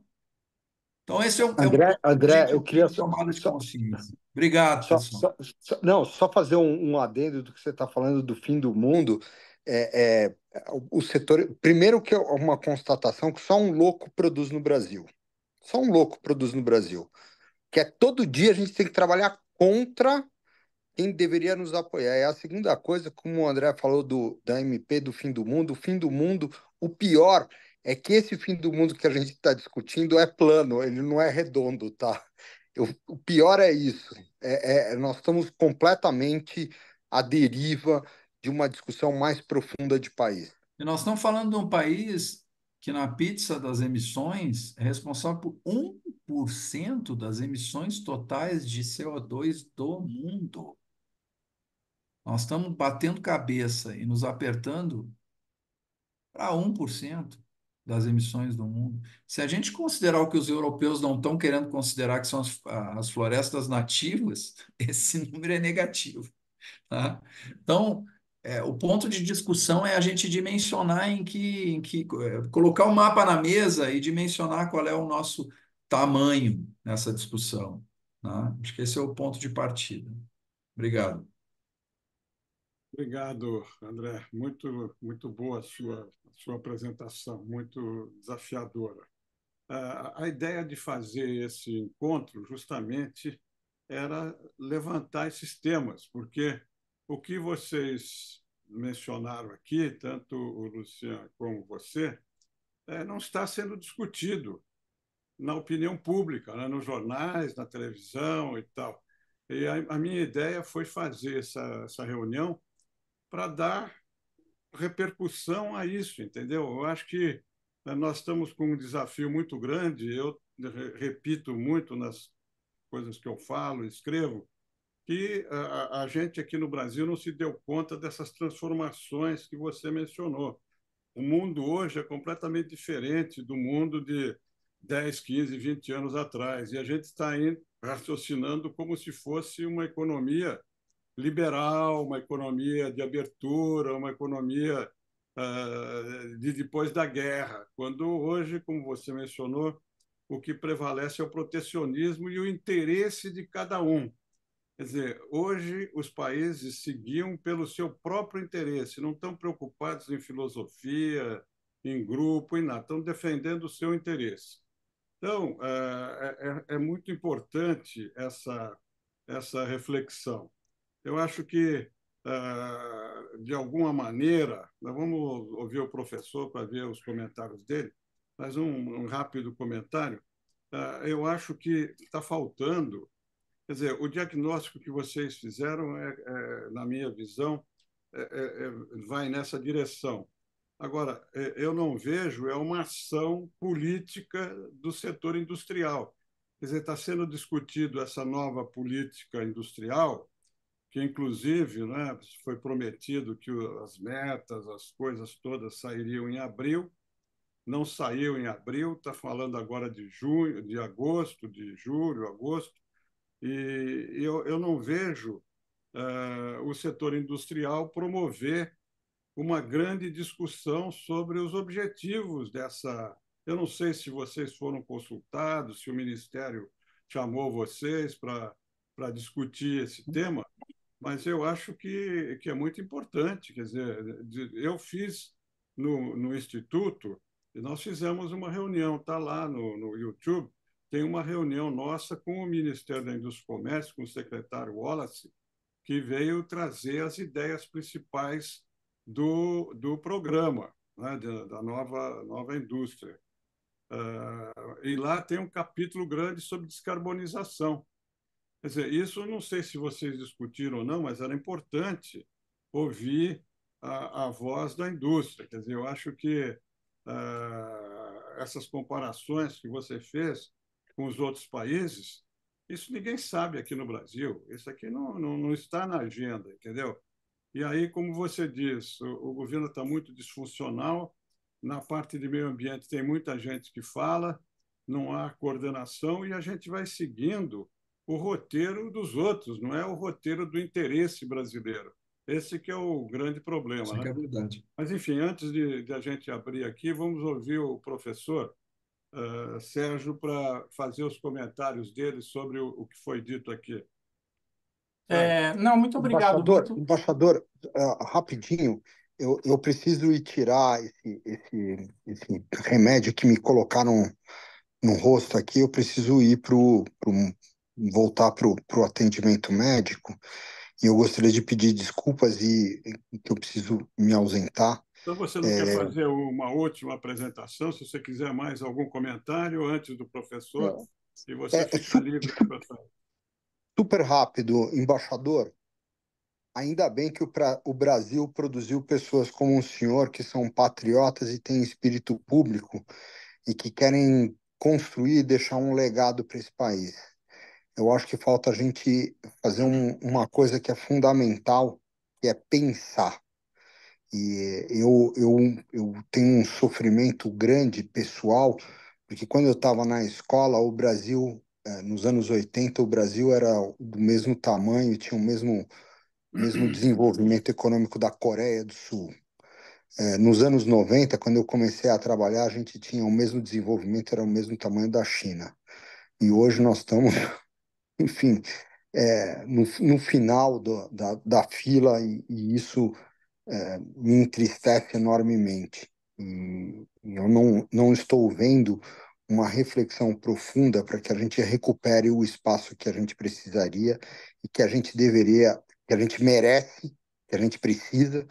Então, esse é um. André, é um... André tipo eu queria. só. de consciência. Obrigado, só, só, só, Não, só fazer um, um, adendo do que você está falando do fim do mundo. É, é, o setor. Primeiro, que é uma constatação que só um louco produz no Brasil. Só um louco produz no Brasil que é todo dia a gente tem que trabalhar contra quem deveria nos apoiar. É a segunda coisa, como o André falou do, da MP do fim do mundo, o fim do mundo, o pior é que esse fim do mundo que a gente está discutindo é plano, ele não é redondo, tá? Eu, o pior é isso. É, é, nós estamos completamente à deriva de uma discussão mais profunda de país. E nós estamos falando de um país que na pizza das emissões é responsável por 1% das emissões totais de CO2 do mundo. Nós estamos batendo cabeça e nos apertando para 1% das emissões do mundo. Se a gente considerar o que os europeus não estão querendo considerar, que são as, as florestas nativas, esse número é negativo. Tá? Então, é, o ponto de discussão é a gente dimensionar em que, em que é, colocar o mapa na mesa e dimensionar qual é o nosso tamanho nessa discussão. Né? Acho que esse é o ponto de partida. Obrigado. Obrigado, André. Muito, muito boa a sua, a sua apresentação, muito desafiadora. a ideia de fazer esse encontro, justamente, era levantar esses temas, porque o que vocês mencionaram aqui, tanto o Luciano como você, é, não está sendo discutido na opinião pública, né, nos jornais, na televisão e tal. E a, a minha ideia foi fazer essa, essa reunião para dar repercussão a isso, entendeu? Eu acho que né, nós estamos com um desafio muito grande. Eu repito muito nas coisas que eu falo, escrevo, que a, a, gente aqui no Brasil não se deu conta dessas transformações que você mencionou. O mundo hoje é completamente diferente do mundo de 10, 15, 20 anos atrás, e a gente está raciocinando como se fosse uma economia liberal, uma economia de abertura, uma economia uh, de depois da guerra, quando hoje, como você mencionou, o que prevalece é o protecionismo e o interesse de cada um. Quer dizer, hoje os países seguiam pelo seu próprio interesse, não estão preocupados em filosofia, em grupo, em nada, estão defendendo o seu interesse. Então, é, é, é, é muito importante essa, essa reflexão. Eu acho que, é, de alguma maneira, nós vamos ouvir o professor para ver os comentários dele, mas um, um rápido comentário. É, eu acho que está faltando Quer dizer, o diagnóstico que vocês fizeram, é, é na minha visão, é, é, é vai nessa direção. Agora, é, eu não vejo é uma ação política do setor industrial. Quer dizer, está sendo discutido essa nova política industrial, que inclusive né, foi prometido que as metas, as coisas todas sairiam em abril, não saiu em abril, está falando agora de junho, de agosto, de julho, agosto. E eu, eu não vejo uh, o setor industrial promover uma grande discussão sobre os objetivos dessa. Eu não sei se vocês foram consultados, se o Ministério chamou vocês para discutir esse hum. tema, mas eu acho que, que é muito importante. Quer dizer, eu fiz no, no Instituto, nós fizemos uma reunião, está lá no, no YouTube, tem uma reunião nossa com o Ministério da Indústria e Comércio, com o secretário Wallace, que veio trazer as ideias principais do, do programa, né, da, da, nova, nova indústria. Uh, e lá tem um capítulo grande sobre descarbonização. Quer dizer, isso não sei se vocês discutiram ou não, mas era importante ouvir a, a voz da indústria. Quer dizer, eu acho que uh, essas comparações que você fez com os outros países, isso ninguém sabe aqui no Brasil. Isso aqui não, não, não está na agenda, entendeu? E aí, como você diz, o, o governo está muito disfuncional. Na parte de meio ambiente, tem muita gente que fala, não há coordenação e a gente vai seguindo o roteiro dos outros, não é o roteiro do interesse brasileiro. Esse que é o grande problema. Isso é né? é verdade. Mas, enfim, antes de, de, a gente abrir aqui, vamos ouvir o professor uh, Sérgio para fazer os comentários dele sobre o, o que foi dito aqui. É, não, muito obrigado. Embaixador, muito... embaixador uh, rapidinho, eu, eu preciso ir tirar esse, esse, esse remédio que me colocaram no rosto aqui, eu preciso ir para voltar para o atendimento médico e eu gostaria de pedir desculpas e que eu preciso me ausentar. Então, você não é... quer fazer uma última apresentação? Se você quiser mais algum comentário antes do professor, não. e você é, fica é, livre para Super rápido, embaixador. Ainda bem que o, pra, o Brasil produziu pessoas como o senhor que são patriotas e têm espírito público e que querem construir e deixar um legado para esse país. Eu acho que falta a gente fazer um, uma coisa que é fundamental, que é pensar. E eu, eu, eu tenho um sofrimento grande pessoal, porque quando eu estava na escola, o Brasil, é, nos anos 80, o Brasil era do mesmo tamanho, tinha o mesmo, mesmo uhum. desenvolvimento econômico da Coreia do Sul. É, nos anos 90, quando eu comecei a trabalhar, a gente tinha o mesmo desenvolvimento, era o mesmo tamanho da China. E hoje nós estamos, enfim, é, no, no, final do, da, da fila, e, e isso eh, me entristece enormemente. E hum, eu não, não estou vendo uma reflexão profunda para que a gente recupere o espaço que a gente precisaria e que a gente deveria, que a gente merece, que a gente precisa,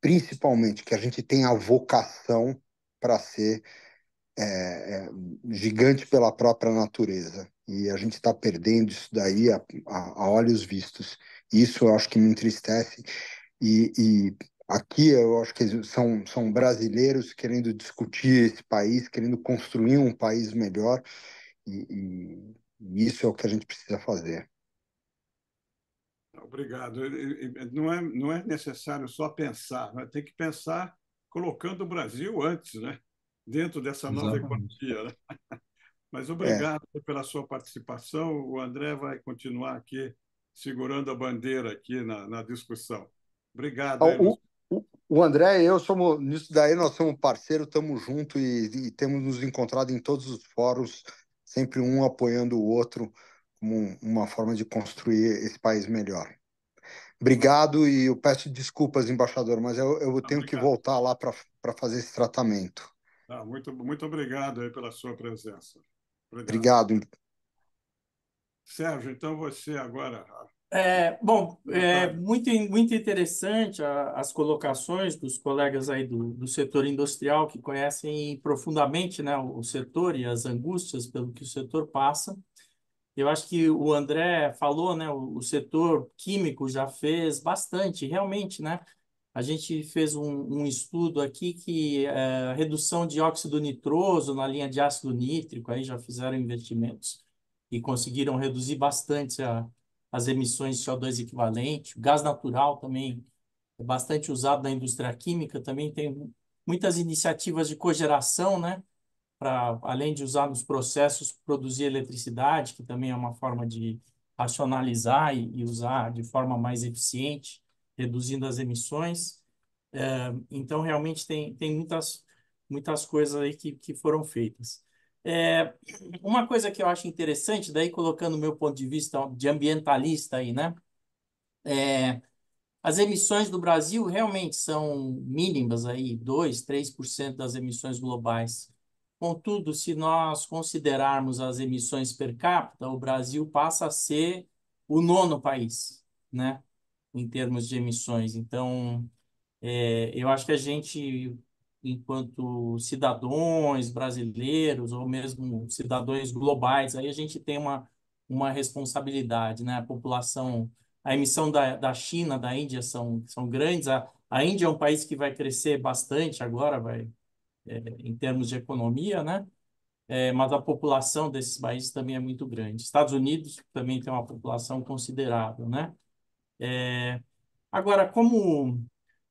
principalmente que a gente tem a vocação para ser é, gigante pela própria natureza. E a gente está perdendo isso daí a, a, a olhos vistos. Isso eu acho que me entristece e, e aqui eu acho que são, são brasileiros querendo discutir esse país, querendo construir um país melhor, e, e isso é o que a gente precisa fazer. Obrigado. Não é, não é necessário só pensar, né? tem que pensar colocando o Brasil antes, né? dentro dessa nova Exatamente. economia. Né? Mas é. obrigado é. pela sua participação. O André vai continuar aqui segurando a bandeira aqui na, na discussão. Obrigado. O, o, o André e eu somos, nisso daí nós somos parceiros, estamos juntos e, e, temos nos encontrado em todos os fóruns, sempre um apoiando o outro como uma forma de construir esse país melhor. Obrigado e eu peço desculpas, embaixador, mas eu, eu tenho obrigado. que voltar lá para fazer esse tratamento. Ah, muito, muito obrigado pela sua presença. Obrigado. obrigado. Sérgio, então você agora, é, bom, é muito, muito interessante a, as colocações dos colegas aí do, do setor industrial que conhecem profundamente né, o, setor e as angústias pelo que o setor passa. Eu acho que o André falou, né, o, o setor químico já fez bastante, realmente, né? A gente fez um, um estudo aqui que é, redução de óxido nitroso na linha de ácido nítrico, aí já fizeram investimentos e conseguiram reduzir bastante a as emissões de CO2 equivalente. O gás natural também é bastante usado na indústria química, também tem muitas iniciativas de cogeração, né? Para além de usar nos processos produzir eletricidade, que também é uma forma de racionalizar e, e usar de forma mais eficiente, reduzindo as emissões. É, então realmente tem tem muitas muitas coisas aí que, que foram feitas. É, uma coisa que eu acho interessante, daí colocando o meu ponto de vista de ambientalista aí, né? É, as emissões do Brasil realmente são mínimas aí, 2, 3% das emissões globais. Contudo, se nós considerarmos as emissões per capita, o Brasil passa a ser o nono país, né? Em termos de emissões. Então, é, eu acho que a gente enquanto cidadãos brasileiros ou mesmo cidadãos globais, aí a gente tem uma, uma responsabilidade, né? A população, a emissão da, da China, da Índia são, são grandes. A, a Índia é um país que vai crescer bastante agora, vai, é, em termos de economia, né? É, mas a população desses países também é muito grande. Estados Unidos também tem uma população considerável, né? É, agora, como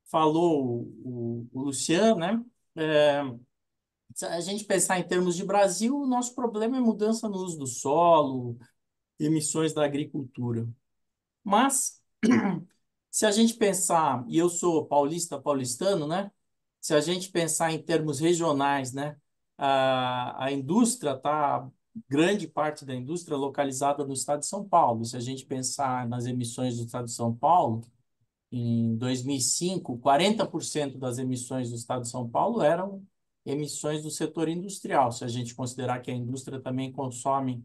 falou o, o Luciano, né? É, se a gente pensar em termos de Brasil, o nosso problema é mudança no uso do solo, emissões da agricultura. Mas, se a gente pensar, e eu sou paulista, paulistano, né? Se a gente pensar em termos regionais, né? A, a indústria está grande parte da indústria localizada no estado de São Paulo. Se a gente pensar nas emissões do estado de São Paulo, em 2005, 40% das emissões do estado de São Paulo eram emissões do setor industrial, se a gente considerar que a indústria também consome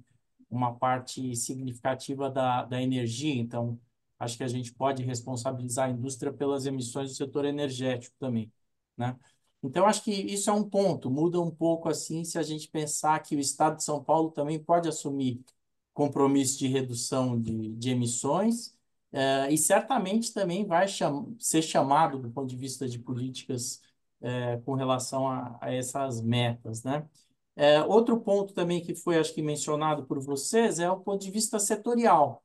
uma parte significativa da, da energia. Então, acho que a gente pode responsabilizar a indústria pelas emissões do setor energético também, né? Então, acho que isso é um ponto, muda um pouco assim se a gente pensar que o Estado de São Paulo também pode assumir compromisso de redução de, de emissões é, e certamente também vai cham ser chamado do ponto de vista de políticas é, com relação a, a, essas metas, né? É, outro ponto também que foi, acho que, mencionado por vocês é o ponto de vista setorial.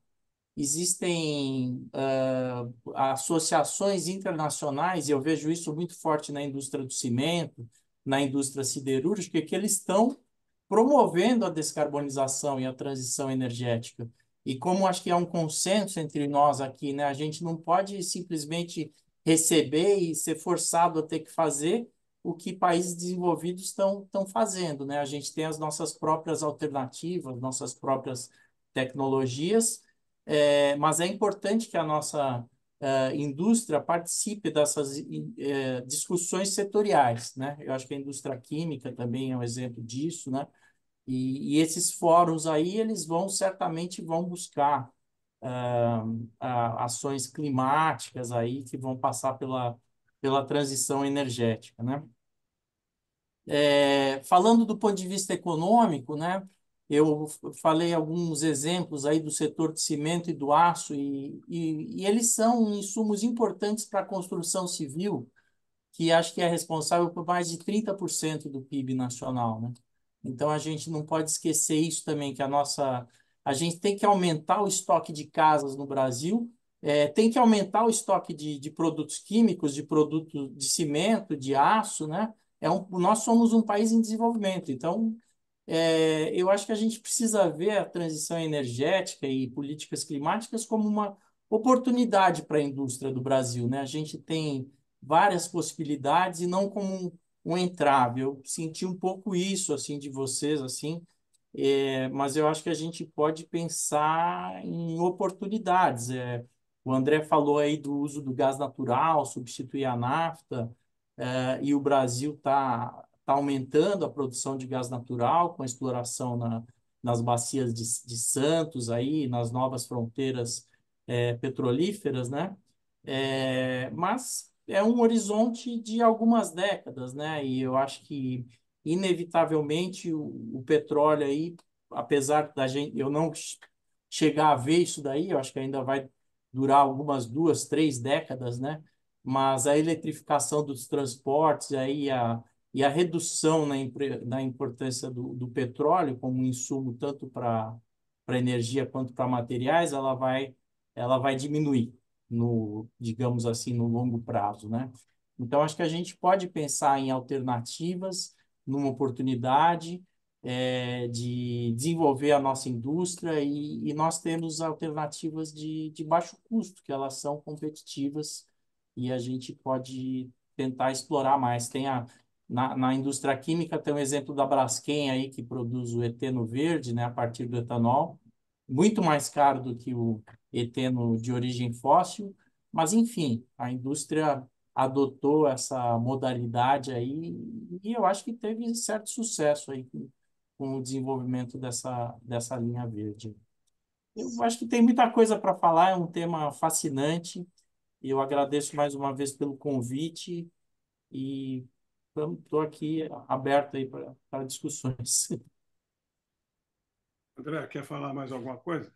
Existem uh, associações internacionais, e eu vejo isso muito forte na indústria do cimento, na indústria siderúrgica, que eles estão promovendo a descarbonização e a transição energética. E como acho que há um consenso entre nós aqui, né? A gente não pode simplesmente receber e ser forçado a ter que fazer o que países desenvolvidos estão fazendo, né? A gente tem as nossas próprias alternativas, nossas próprias tecnologias, é, mas é importante que a nossa é, indústria participe dessas é, discussões setoriais, né? Eu acho que a indústria química também é um exemplo disso, né? E, e esses fóruns aí, eles vão certamente vão buscar uh, ações climáticas aí que vão passar pela, pela transição energética, né? É, falando do ponto de vista econômico, né, eu falei alguns exemplos aí do setor de cimento e do aço, e, e, e eles são insumos importantes para a construção civil, que acho que é responsável por mais de 30% do PIB nacional. Né? Então a gente não pode esquecer isso também, que a nossa. A gente tem que aumentar o estoque de casas no Brasil, é, tem que aumentar o estoque de, de produtos químicos, de produtos de cimento, de aço, né? É um, nós somos um país em desenvolvimento, então é, eu acho que a gente precisa ver a transição energética e políticas climáticas como uma oportunidade para a indústria do Brasil, né? A gente tem várias possibilidades e não como um, um entrave. Eu senti um pouco isso assim de vocês assim, é, mas eu acho que a gente pode pensar em oportunidades. É, o André falou aí do uso do gás natural, substituir a nafta, é, e o Brasil está tá aumentando a produção de gás natural com a exploração na, nas bacias de, de Santos aí, nas novas fronteiras eh, petrolíferas, né? mas é um horizonte de algumas décadas, né? E eu acho que inevitavelmente o, o petróleo aí, apesar da gente eu não chegar a ver isso daí, eu acho que ainda vai durar algumas duas, três décadas, né? Mas a eletrificação dos transportes aí a, e a redução na, na importância do, do petróleo como insumo tanto para para energia quanto para materiais, ela vai ela vai diminuir no, digamos assim, no longo prazo, né? Então, acho que a gente pode pensar em alternativas, numa oportunidade é, de desenvolver a nossa indústria e, e nós temos alternativas de, de baixo custo, que elas são competitivas e a gente pode tentar explorar mais. Tem a, na, na indústria química tem um exemplo da Braskem aí que produz o eteno verde, né, a partir do etanol, muito mais caro do que o etendo de origem fóssil, mas enfim, a indústria adotou essa modalidade aí e eu acho que teve certo sucesso aí com, com o desenvolvimento dessa, dessa linha verde. Eu acho que tem muita coisa para falar, é um tema fascinante. Eu agradeço mais uma vez pelo convite e estou aqui aberto aí para discussões. André, quer falar mais alguma coisa?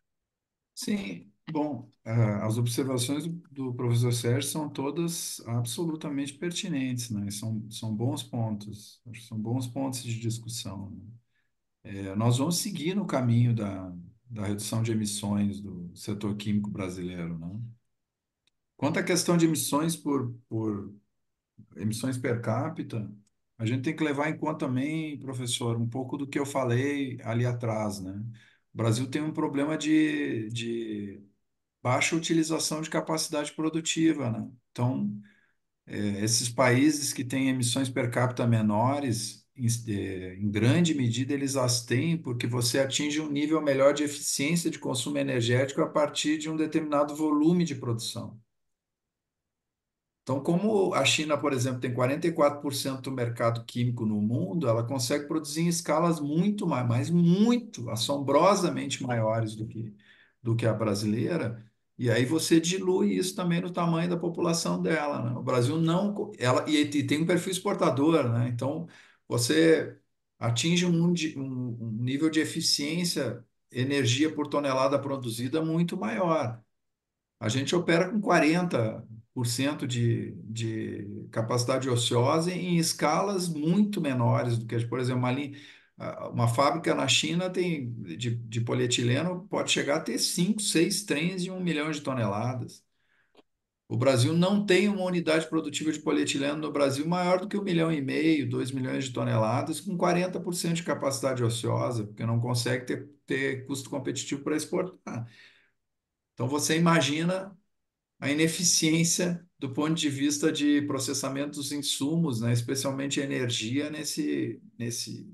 Sim, Bom, eh, as observações do professor Sérgio são todas absolutamente pertinentes, né? São, são bons pontos, são bons pontos de discussão. É, nós vamos seguir no caminho da, da redução de emissões do setor químico brasileiro, né? Quanto à questão de emissões por, por emissões per capita, a gente tem que levar em conta também, professor, um pouco do que eu falei ali atrás, né? O Brasil tem um problema de, de baixa utilização de capacidade produtiva, né? Então, é, esses países que têm emissões per capita menores, em, é, em grande medida eles as têm porque você atinge um nível melhor de eficiência de consumo energético a partir de um determinado volume de produção. Então, como a China, por exemplo, tem 44% do mercado químico no mundo, ela consegue produzir em escalas muito mais, mas muito assombrosamente maiores do que, do que a brasileira, e aí você dilui isso também no tamanho da população dela. Né? O Brasil não. Ela, e, e, tem um perfil exportador, né? Então você atinge um, um, um nível de eficiência, energia por tonelada produzida muito maior. A gente opera com 40% de, de capacidade ociosa em escalas muito menores do que, por exemplo, uma linha uma fábrica na China tem de, de polietileno pode chegar a ter cinco, seis trens de um milhão de toneladas. O Brasil não tem uma unidade produtiva de polietileno no Brasil maior do que um milhão e meio, dois milhões de toneladas, com 40% de capacidade ociosa, porque não consegue ter, ter custo competitivo para exportar. Então você imagina a ineficiência do ponto de vista de processamento dos insumos, né, especialmente energia, nesse, nesse,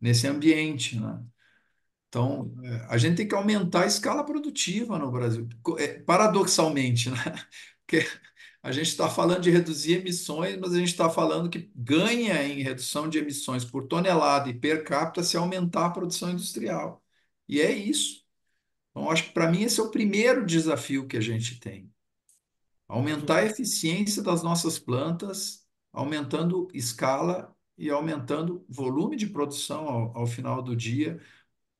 nesse ambiente, né? Então, é, a gente tem que aumentar a escala produtiva no Brasil, é, paradoxalmente, né? Porque a gente está falando de reduzir emissões, mas a gente está falando que ganha em redução de emissões por tonelada e per capita se aumentar a produção industrial. E é isso. Então, acho que para mim esse é o primeiro desafio que a gente tem. Aumentar a eficiência das nossas plantas, aumentando escala e aumentando volume de produção ao, ao final do dia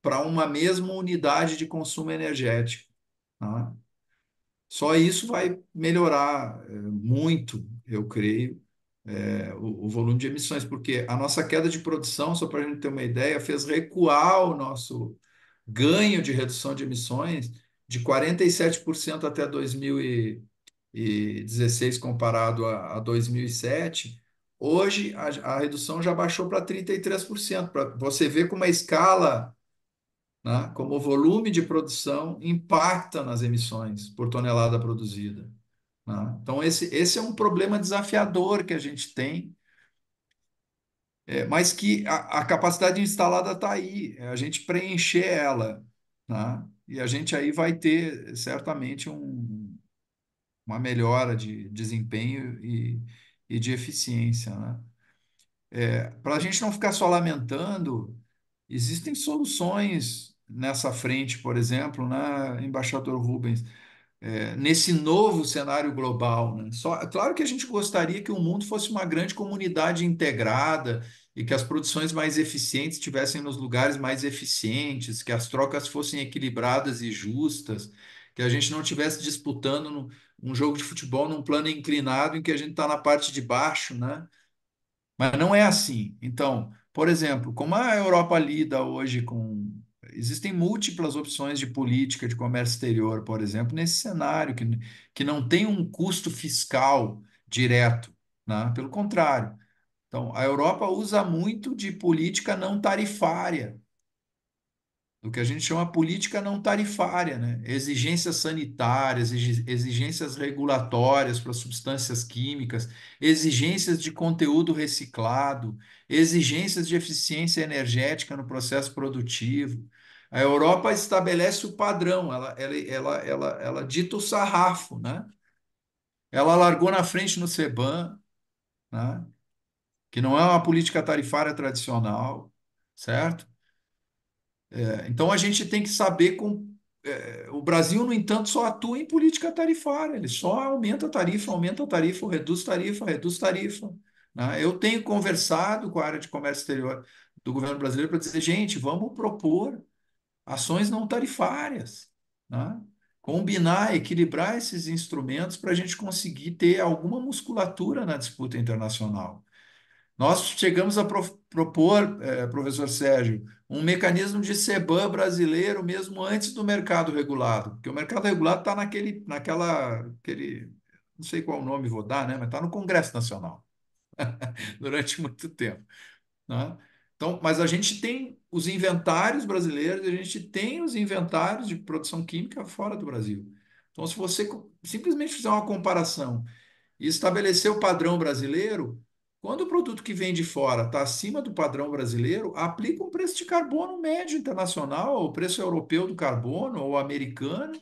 para uma mesma unidade de consumo energético. Tá? Só isso vai melhorar é, muito, eu creio, é, o, o, volume de emissões, porque a nossa queda de produção, só para a gente ter uma ideia, fez recuar o nosso ganho de redução de emissões de 47% até 2016, comparado a, a 2007, Hoje a, a redução já baixou para 33%, para você ver como a escala, né, como o volume de produção impacta nas emissões por tonelada produzida. Né? Então, esse, esse é um problema desafiador que a gente tem, é, mas que a, a capacidade instalada está aí, é a gente preencher ela. Né? E a gente aí vai ter certamente um, uma melhora de desempenho e e de eficiência, né? É, para a gente não ficar só lamentando, existem soluções nessa frente, por exemplo, né, embaixador Rubens, é, nesse novo cenário global. Né? Só, é claro que a gente gostaria que o mundo fosse uma grande comunidade integrada e que as produções mais eficientes estivessem nos lugares mais eficientes, que as trocas fossem equilibradas e justas que a gente não tivesse disputando no, um jogo de futebol num plano inclinado em que a gente está na parte de baixo, né? Mas não é assim. Então, por exemplo, como a Europa lida hoje com. Existem múltiplas opções de política de comércio exterior, por exemplo, nesse cenário, que, que não tem um custo fiscal direto, né? pelo contrário. Então, a Europa usa muito de política não tarifária do que a gente chama política não tarifária, né? exigências sanitárias, exigências regulatórias para substâncias químicas, exigências de conteúdo reciclado, exigências de eficiência energética no processo produtivo. A Europa estabelece o padrão, ela, ela, ela, ela, ela dita o sarrafo, né? Ela largou na frente no CEBAN, né? que não é uma política tarifária tradicional, certo? É, então a gente tem que saber com. É, o Brasil, no entanto, só atua em política tarifária, ele só aumenta a tarifa, aumenta a tarifa, reduz tarifa, reduz tarifa. Né? Eu tenho conversado com a área de comércio exterior do governo brasileiro para dizer, gente, vamos propor ações não tarifárias, né? combinar, equilibrar esses instrumentos para a gente conseguir ter alguma musculatura na disputa internacional. Nós chegamos a pro, propor, eh, professor Sérgio, um mecanismo de CBAM brasileiro mesmo antes do mercado regulado, porque o mercado regulado está naquele, naquela, aquele, não sei qual nome vou dar, né? mas está no Congresso Nacional durante muito tempo. Né? Então, mas a gente tem os inventários brasileiros, a gente tem os inventários de produção química fora do Brasil. Então, se você simplesmente fizer uma comparação e estabelecer o padrão brasileiro, quando o produto que vem de fora está acima do padrão brasileiro, aplica um preço de carbono médio internacional, o preço europeu do carbono ou americano,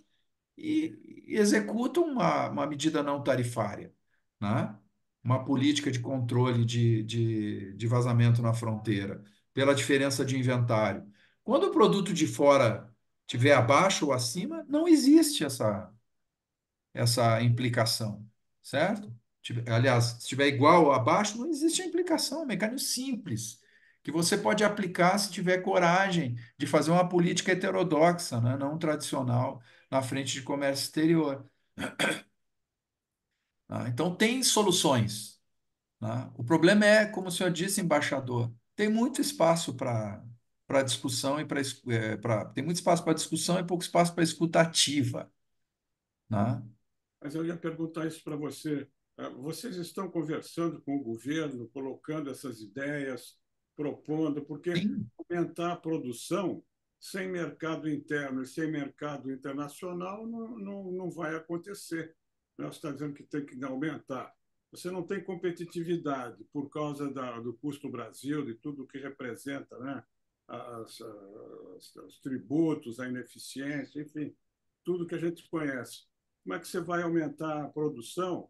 e, executa uma, uma medida não tarifária, né? uma política de controle de, de, de vazamento na fronteira, pela diferença de inventário. Quando o produto de fora tiver abaixo ou acima, não existe essa, essa implicação, certo? aliás, se estiver igual ou abaixo, não existe a implicação, é um mecanismo simples, que você pode aplicar se tiver coragem de fazer uma política heterodoxa, né? não tradicional, na frente de comércio exterior. Ah, então, tem soluções. Né? O problema é, como o senhor disse, embaixador, tem muito espaço para para discussão e para é, tem muito espaço para discussão e pouco espaço para escuta ativa, né? Mas eu ia perguntar isso para você ah, vocês estão conversando com o governo, colocando essas ideias, propondo, porque aumentar a produção sem mercado interno e sem mercado internacional não, não, não vai acontecer. Nós está dizendo que tem que aumentar. Você não tem competitividade por causa da, do custo Brasil, de tudo o que representa, né? As, as, os tributos, a ineficiência, enfim, tudo que a gente conhece. Como é que você vai aumentar a produção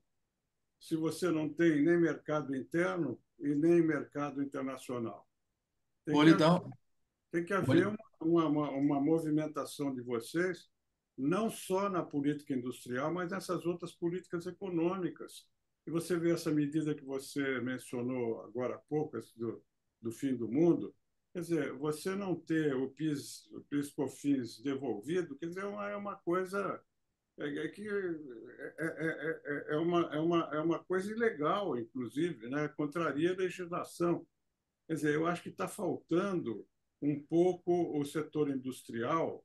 se você não tem nem mercado interno e nem mercado internacional. Tem Bolidão. Que, tem que haver uma, uma, uma movimentação de vocês, não só na política industrial, mas nessas outras políticas econômicas. E você vê essa medida que você mencionou agora há pouco, do, do fim do mundo, quer dizer, você não ter o PIS, o PIS COFINS devolvido, quer dizer, é uma, é uma coisa é, é, que é é, é, é, é, uma, é, uma, é uma coisa ilegal, inclusive, né? contraria a legislação. Quer dizer, eu acho que está faltando um pouco o setor industrial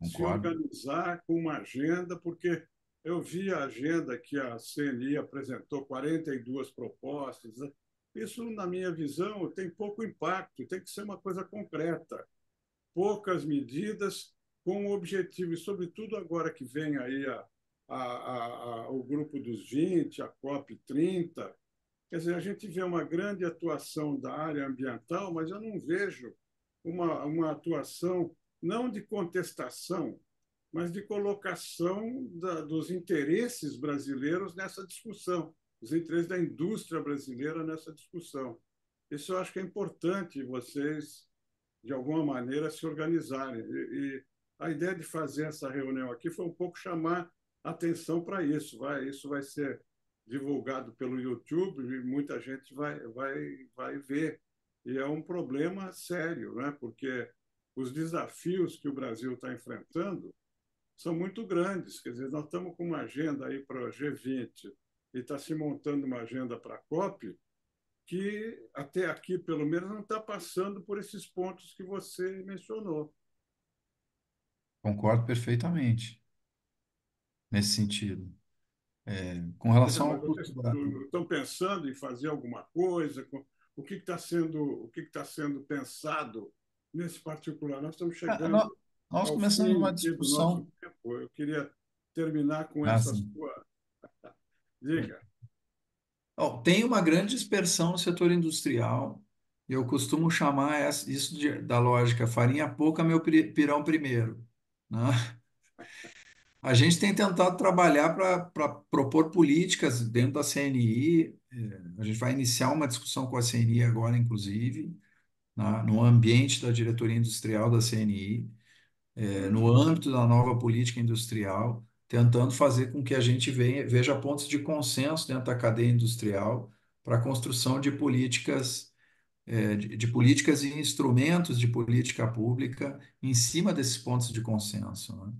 Concordo. se organizar com uma agenda, porque eu vi a agenda que a CNI apresentou, 42 propostas. Né? Isso, na minha visão, tem pouco impacto, tem que ser uma coisa concreta. Poucas medidas com o objetivo, e sobretudo agora que vem aí a, a, a, o grupo dos 20, a COP30, quer dizer, a gente vê uma grande atuação da área ambiental, mas eu não vejo uma, uma atuação não de contestação, mas de colocação da, dos interesses brasileiros nessa discussão, os interesses da indústria brasileira nessa discussão. Isso eu acho que é importante vocês, de alguma maneira, se organizarem. E, a ideia de fazer essa reunião aqui foi um pouco chamar atenção para isso. Vai, isso vai ser divulgado pelo YouTube e muita gente vai, vai, vai ver. E é um problema sério, né? porque os desafios que o Brasil está enfrentando são muito grandes. Quer dizer, nós estamos com uma agenda aí para o G20 e está se montando uma agenda para a COP que até aqui, pelo menos, não está passando por esses pontos que você mencionou. Concordo perfeitamente nesse sentido. É, com relação é ao Estão pensando em fazer alguma coisa? O que está sendo, o que está sendo pensado nesse particular? Nós estamos chegando. nós, nós começamos uma discussão. Eu queria terminar com ah, essa sim. sua. Diga. Oh, tem uma grande dispersão no setor industrial. Eu costumo chamar isso de, da lógica farinha pouca, meu pirão primeiro. Né? A gente tem tentado trabalhar para propor políticas dentro da CNI. É, a gente vai iniciar uma discussão com a CNI agora, inclusive, na, né, no ambiente da diretoria industrial da CNI, é, no âmbito da nova política industrial, tentando fazer com que a gente veja pontos de consenso dentro da cadeia industrial para a construção de políticas eh, de, de, políticas e instrumentos de política pública em cima desses pontos de consenso. Né?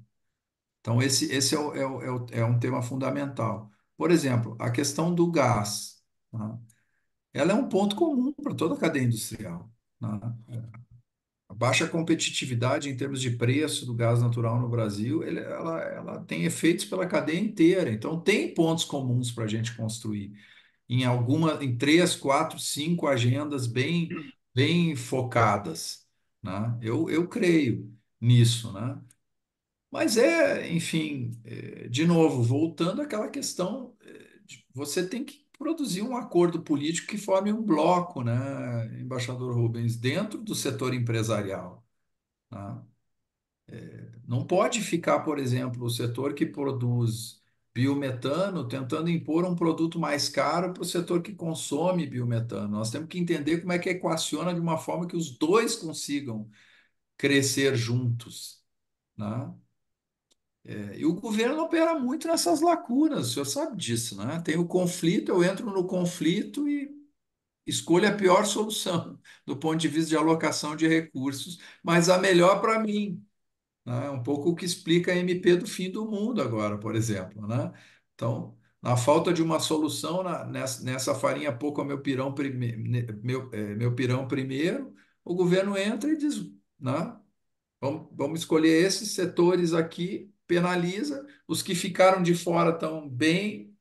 Então, esse, esse é, é, o, é, o, é, um tema fundamental. Por exemplo, a questão do gás. Né? Ela é um ponto comum para toda a cadeia industrial. Né? A baixa competitividade em termos de preço do gás natural no Brasil, ele, ela, ela tem efeitos pela cadeia inteira. Então, tem pontos comuns para a gente construir em alguma, em três, quatro, cinco agendas bem, bem focadas, né? Eu, eu creio nisso, né? Mas é, enfim, é, de novo, voltando àquela questão, é, você tem que produzir um acordo político que forme um bloco, né, embaixador Rubens, dentro do setor empresarial. Né? É, não pode ficar, por exemplo, o setor que produz biometano, tentando impor um produto mais caro para o setor que consome biometano. Nós temos que entender como é que equaciona de uma forma que os dois consigam crescer juntos. Né? É, e o governo opera muito nessas lacunas, o senhor sabe disso, né? Tem o conflito, eu entro no conflito e escolho a pior solução do ponto de vista de alocação de recursos, mas a melhor para mim. Né? É um pouco o que explica a MP do fim do mundo agora, por exemplo. Né? Então, na falta de uma solução na, nessa, nessa, farinha pouco é meu pirão, prime, meu, é, meu pirão primeiro, o governo entra e diz, né? vamos, vamos escolher esses setores aqui, penaliza, os que ficaram de fora estão bem,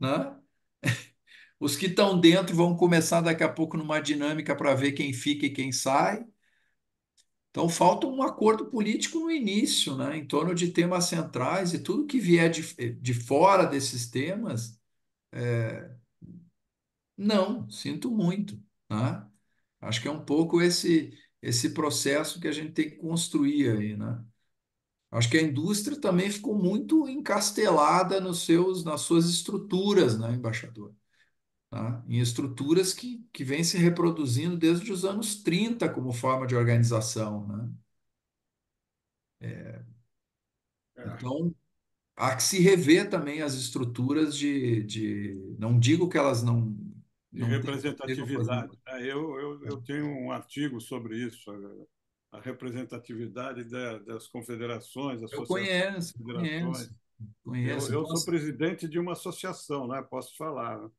né? Os que estão dentro vão começar daqui a pouco numa dinâmica para ver quem fica e quem sai, então falta um acordo político no início, né, em torno de temas centrais e tudo que vier de, de fora desses temas, é... não, sinto muito. Né? Acho que é um pouco esse esse processo que a gente tem que construir aí, né? Acho que a indústria também ficou muito encastelada nos seus, nas suas estruturas, né, embaixador? Tá? em estruturas que, que vêm se reproduzindo desde os anos 30 como forma de organização. Né? É. é, então, há que se rever também as estruturas de. de não digo que elas não. de representatividade. É, eu, eu, é. eu tenho um artigo sobre isso, a representatividade das confederações, das eu conheço, Conheço, conheço. Eu, eu sou presidente de uma associação, né? posso falar. Né?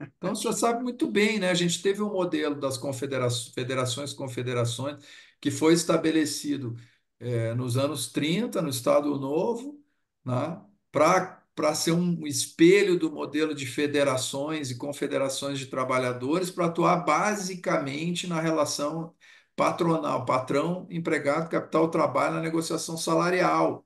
Então, o senhor sabe muito bem, né? A gente teve um modelo das confederações, federações, confederações, que foi estabelecido é, nos anos 30, no Estado Novo, né? para ser um espelho do modelo de federações e confederações de trabalhadores, para atuar basicamente na relação patronal, patrão, empregado, capital, trabalho, na negociação salarial.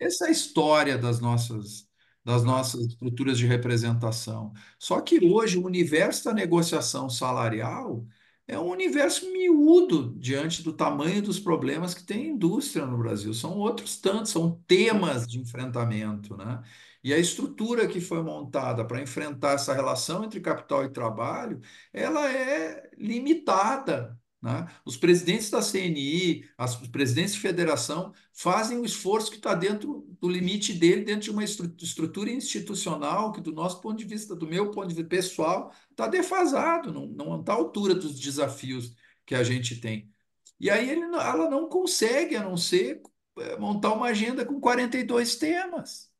É. Essa é a história das nossas das nossas estruturas de representação. Só que hoje o universo da negociação salarial é um universo miúdo diante do tamanho dos problemas que tem a indústria no Brasil. São outros tantos, são temas de enfrentamento, né? E a estrutura que foi montada para enfrentar essa relação entre capital e trabalho, ela é limitada né? Os presidentes da CNI, as, os presidentes de federação, fazem o esforço que está dentro do limite dele, dentro de uma estrutura institucional que, do nosso ponto de vista, do meu ponto de vista pessoal, está defasado, não está à altura dos desafios que a gente tem. E aí ele, ela não consegue, a não ser eh, montar uma agenda com 42 temas.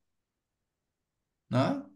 Né?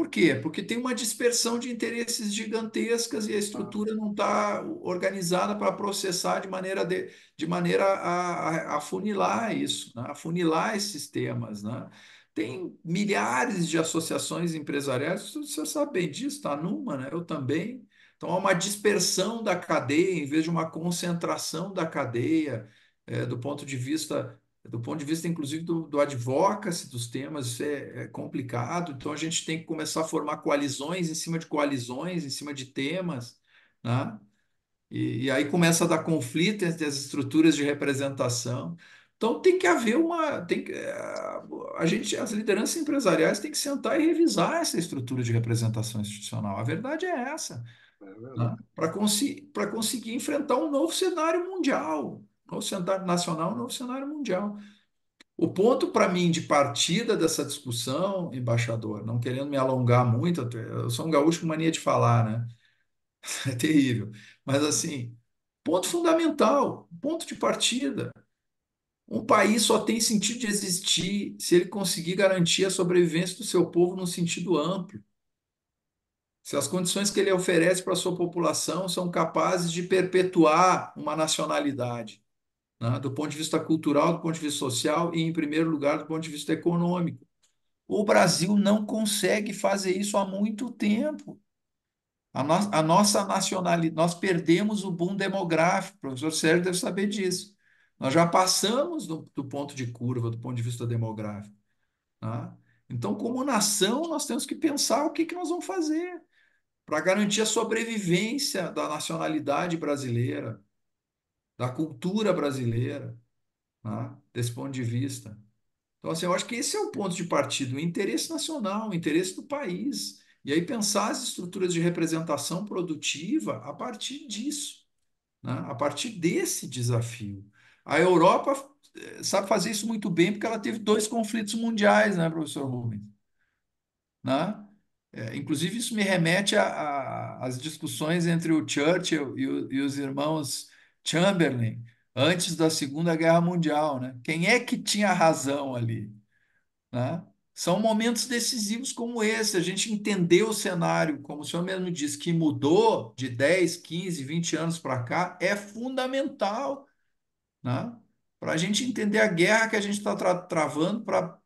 Por quê? Porque tem uma dispersão de interesses gigantescas e a estrutura não está organizada para processar de maneira, de, de maneira a, a, a funilar isso, né? a funilar esses temas. Né? Tem milhares de associações empresariais, você sabe bem disso, está numa, né? eu também. Então, há uma dispersão da cadeia, em vez de uma concentração da cadeia, é, do ponto de vista do ponto de vista, inclusive, do, do advocacy dos temas, é, é, complicado. Então, a gente tem que começar a formar coalizões em cima de coalizões, em cima de temas, né? E, e aí começa a dar conflito entre as estruturas de representação. Então, tem que haver uma. Tem que, eh, a gente, as lideranças empresariais têm que sentar e revisar essa estrutura de representação institucional. A verdade é essa. É né? Para conseguir enfrentar um novo cenário mundial no cenário nacional, no cenário mundial. O ponto para mim de partida dessa discussão, embaixador, não querendo me alongar muito, eu sou um gaúcho com mania de falar, né? É terrível. Mas assim, ponto fundamental, ponto de partida. Um país só tem sentido de existir se ele conseguir garantir a sobrevivência do seu povo num sentido amplo. Se as condições que ele oferece para a sua população são capazes de perpetuar uma nacionalidade né? do ponto de vista cultural, do ponto de vista social e, em primeiro lugar, do ponto de vista econômico. O Brasil não consegue fazer isso há muito tempo. A, no a nossa nacionalidade, nós perdemos o boom demográfico, o professor Sérgio deve saber disso. Nós já passamos do, do ponto de curva, do ponto de vista demográfico. Né? Então, como nação, nós temos que pensar o que, que nós vamos fazer para garantir a sobrevivência da nacionalidade brasileira, da cultura brasileira, né? desse ponto de vista. Então, assim, eu acho que esse é o ponto de partida, o interesse nacional, o interesse do país. E aí pensar as estruturas de representação produtiva a partir disso, né? a partir desse desafio. A Europa eh, sabe fazer isso muito bem porque ela teve dois conflitos mundiais, né, professor Rubens? Né? É, inclusive, isso me remete às discussões entre o Churchill e, o, e os irmãos Chamberlain, antes da Segunda Guerra Mundial, né? Quem é que tinha razão ali? Né? São momentos decisivos como esse, a gente entender o cenário, como o senhor mesmo disse, que mudou de 10, 15, 20 anos para cá, é fundamental né? para a gente entender a guerra que a gente está tra travando para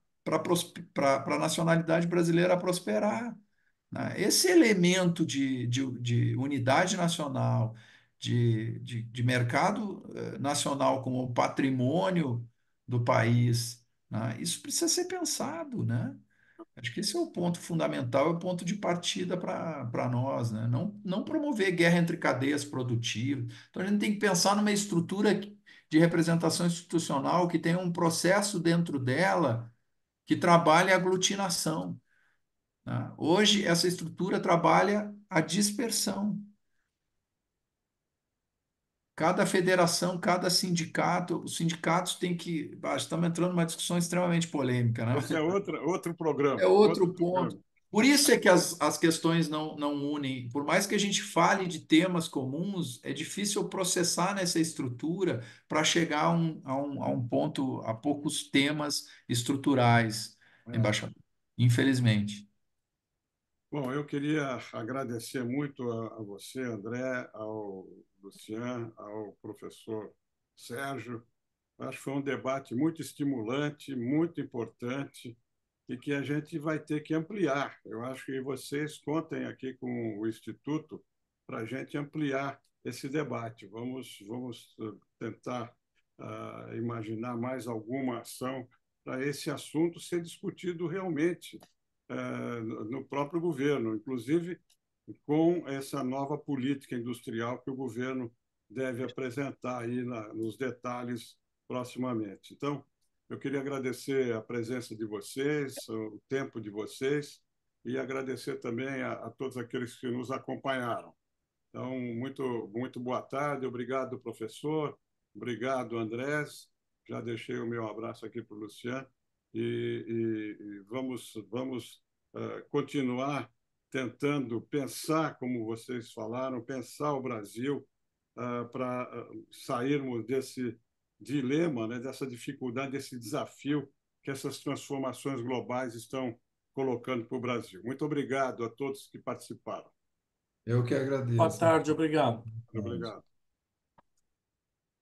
a nacionalidade brasileira prosperar. Né? Esse elemento de, de, de unidade nacional, de, de, de mercado eh, nacional como patrimônio do país. Né? Isso precisa ser pensado, né? Acho que esse é o ponto fundamental, é o ponto de partida para nós, né? Não, não promover guerra entre cadeias produtivas. Então a gente tem que pensar numa estrutura de representação institucional que tenha um processo dentro dela que trabalhe a aglutinação. Né? Hoje essa estrutura trabalha a dispersão. Cada federação, cada sindicato, os sindicatos têm que. estamos entrando numa discussão extremamente polêmica, né? Esse é outra, outro programa. É outro, outro ponto. Programa. Por isso é que as, as questões não, não unem. Por mais que a gente fale de temas comuns, é difícil processar nessa estrutura para chegar a um, a, um, a um ponto, a poucos temas estruturais, é. embaixador. Infelizmente. Bom, eu queria agradecer muito a, a você, André, ao Lucian, ao professor Sérgio. Acho que foi um debate muito estimulante, muito importante e que a gente vai ter que ampliar. Eu acho que vocês contem aqui com o Instituto para a gente ampliar esse debate. Vamos, vamos eh, tentar uh, imaginar mais alguma ação para esse assunto ser discutido realmente uh, no próprio governo. Inclusive, com essa nova política industrial que o governo deve apresentar aí na, nos detalhes proximamente. Então, eu queria agradecer a presença de vocês, o tempo de vocês e agradecer também a, a todos aqueles que nos acompanharam. Então, muito, muito boa tarde, obrigado, professor, obrigado, Andrés. Já deixei o meu abraço aqui para o Luciano e, e, e, vamos, vamos uh, continuar tentando pensar, como vocês falaram, pensar o Brasil uh, ah, para ah, sairmos desse dilema, né, dessa dificuldade, desse desafio que essas transformações globais estão colocando para o Brasil. Muito obrigado a todos que participaram. Eu que agradeço. Boa tarde, obrigado. obrigado.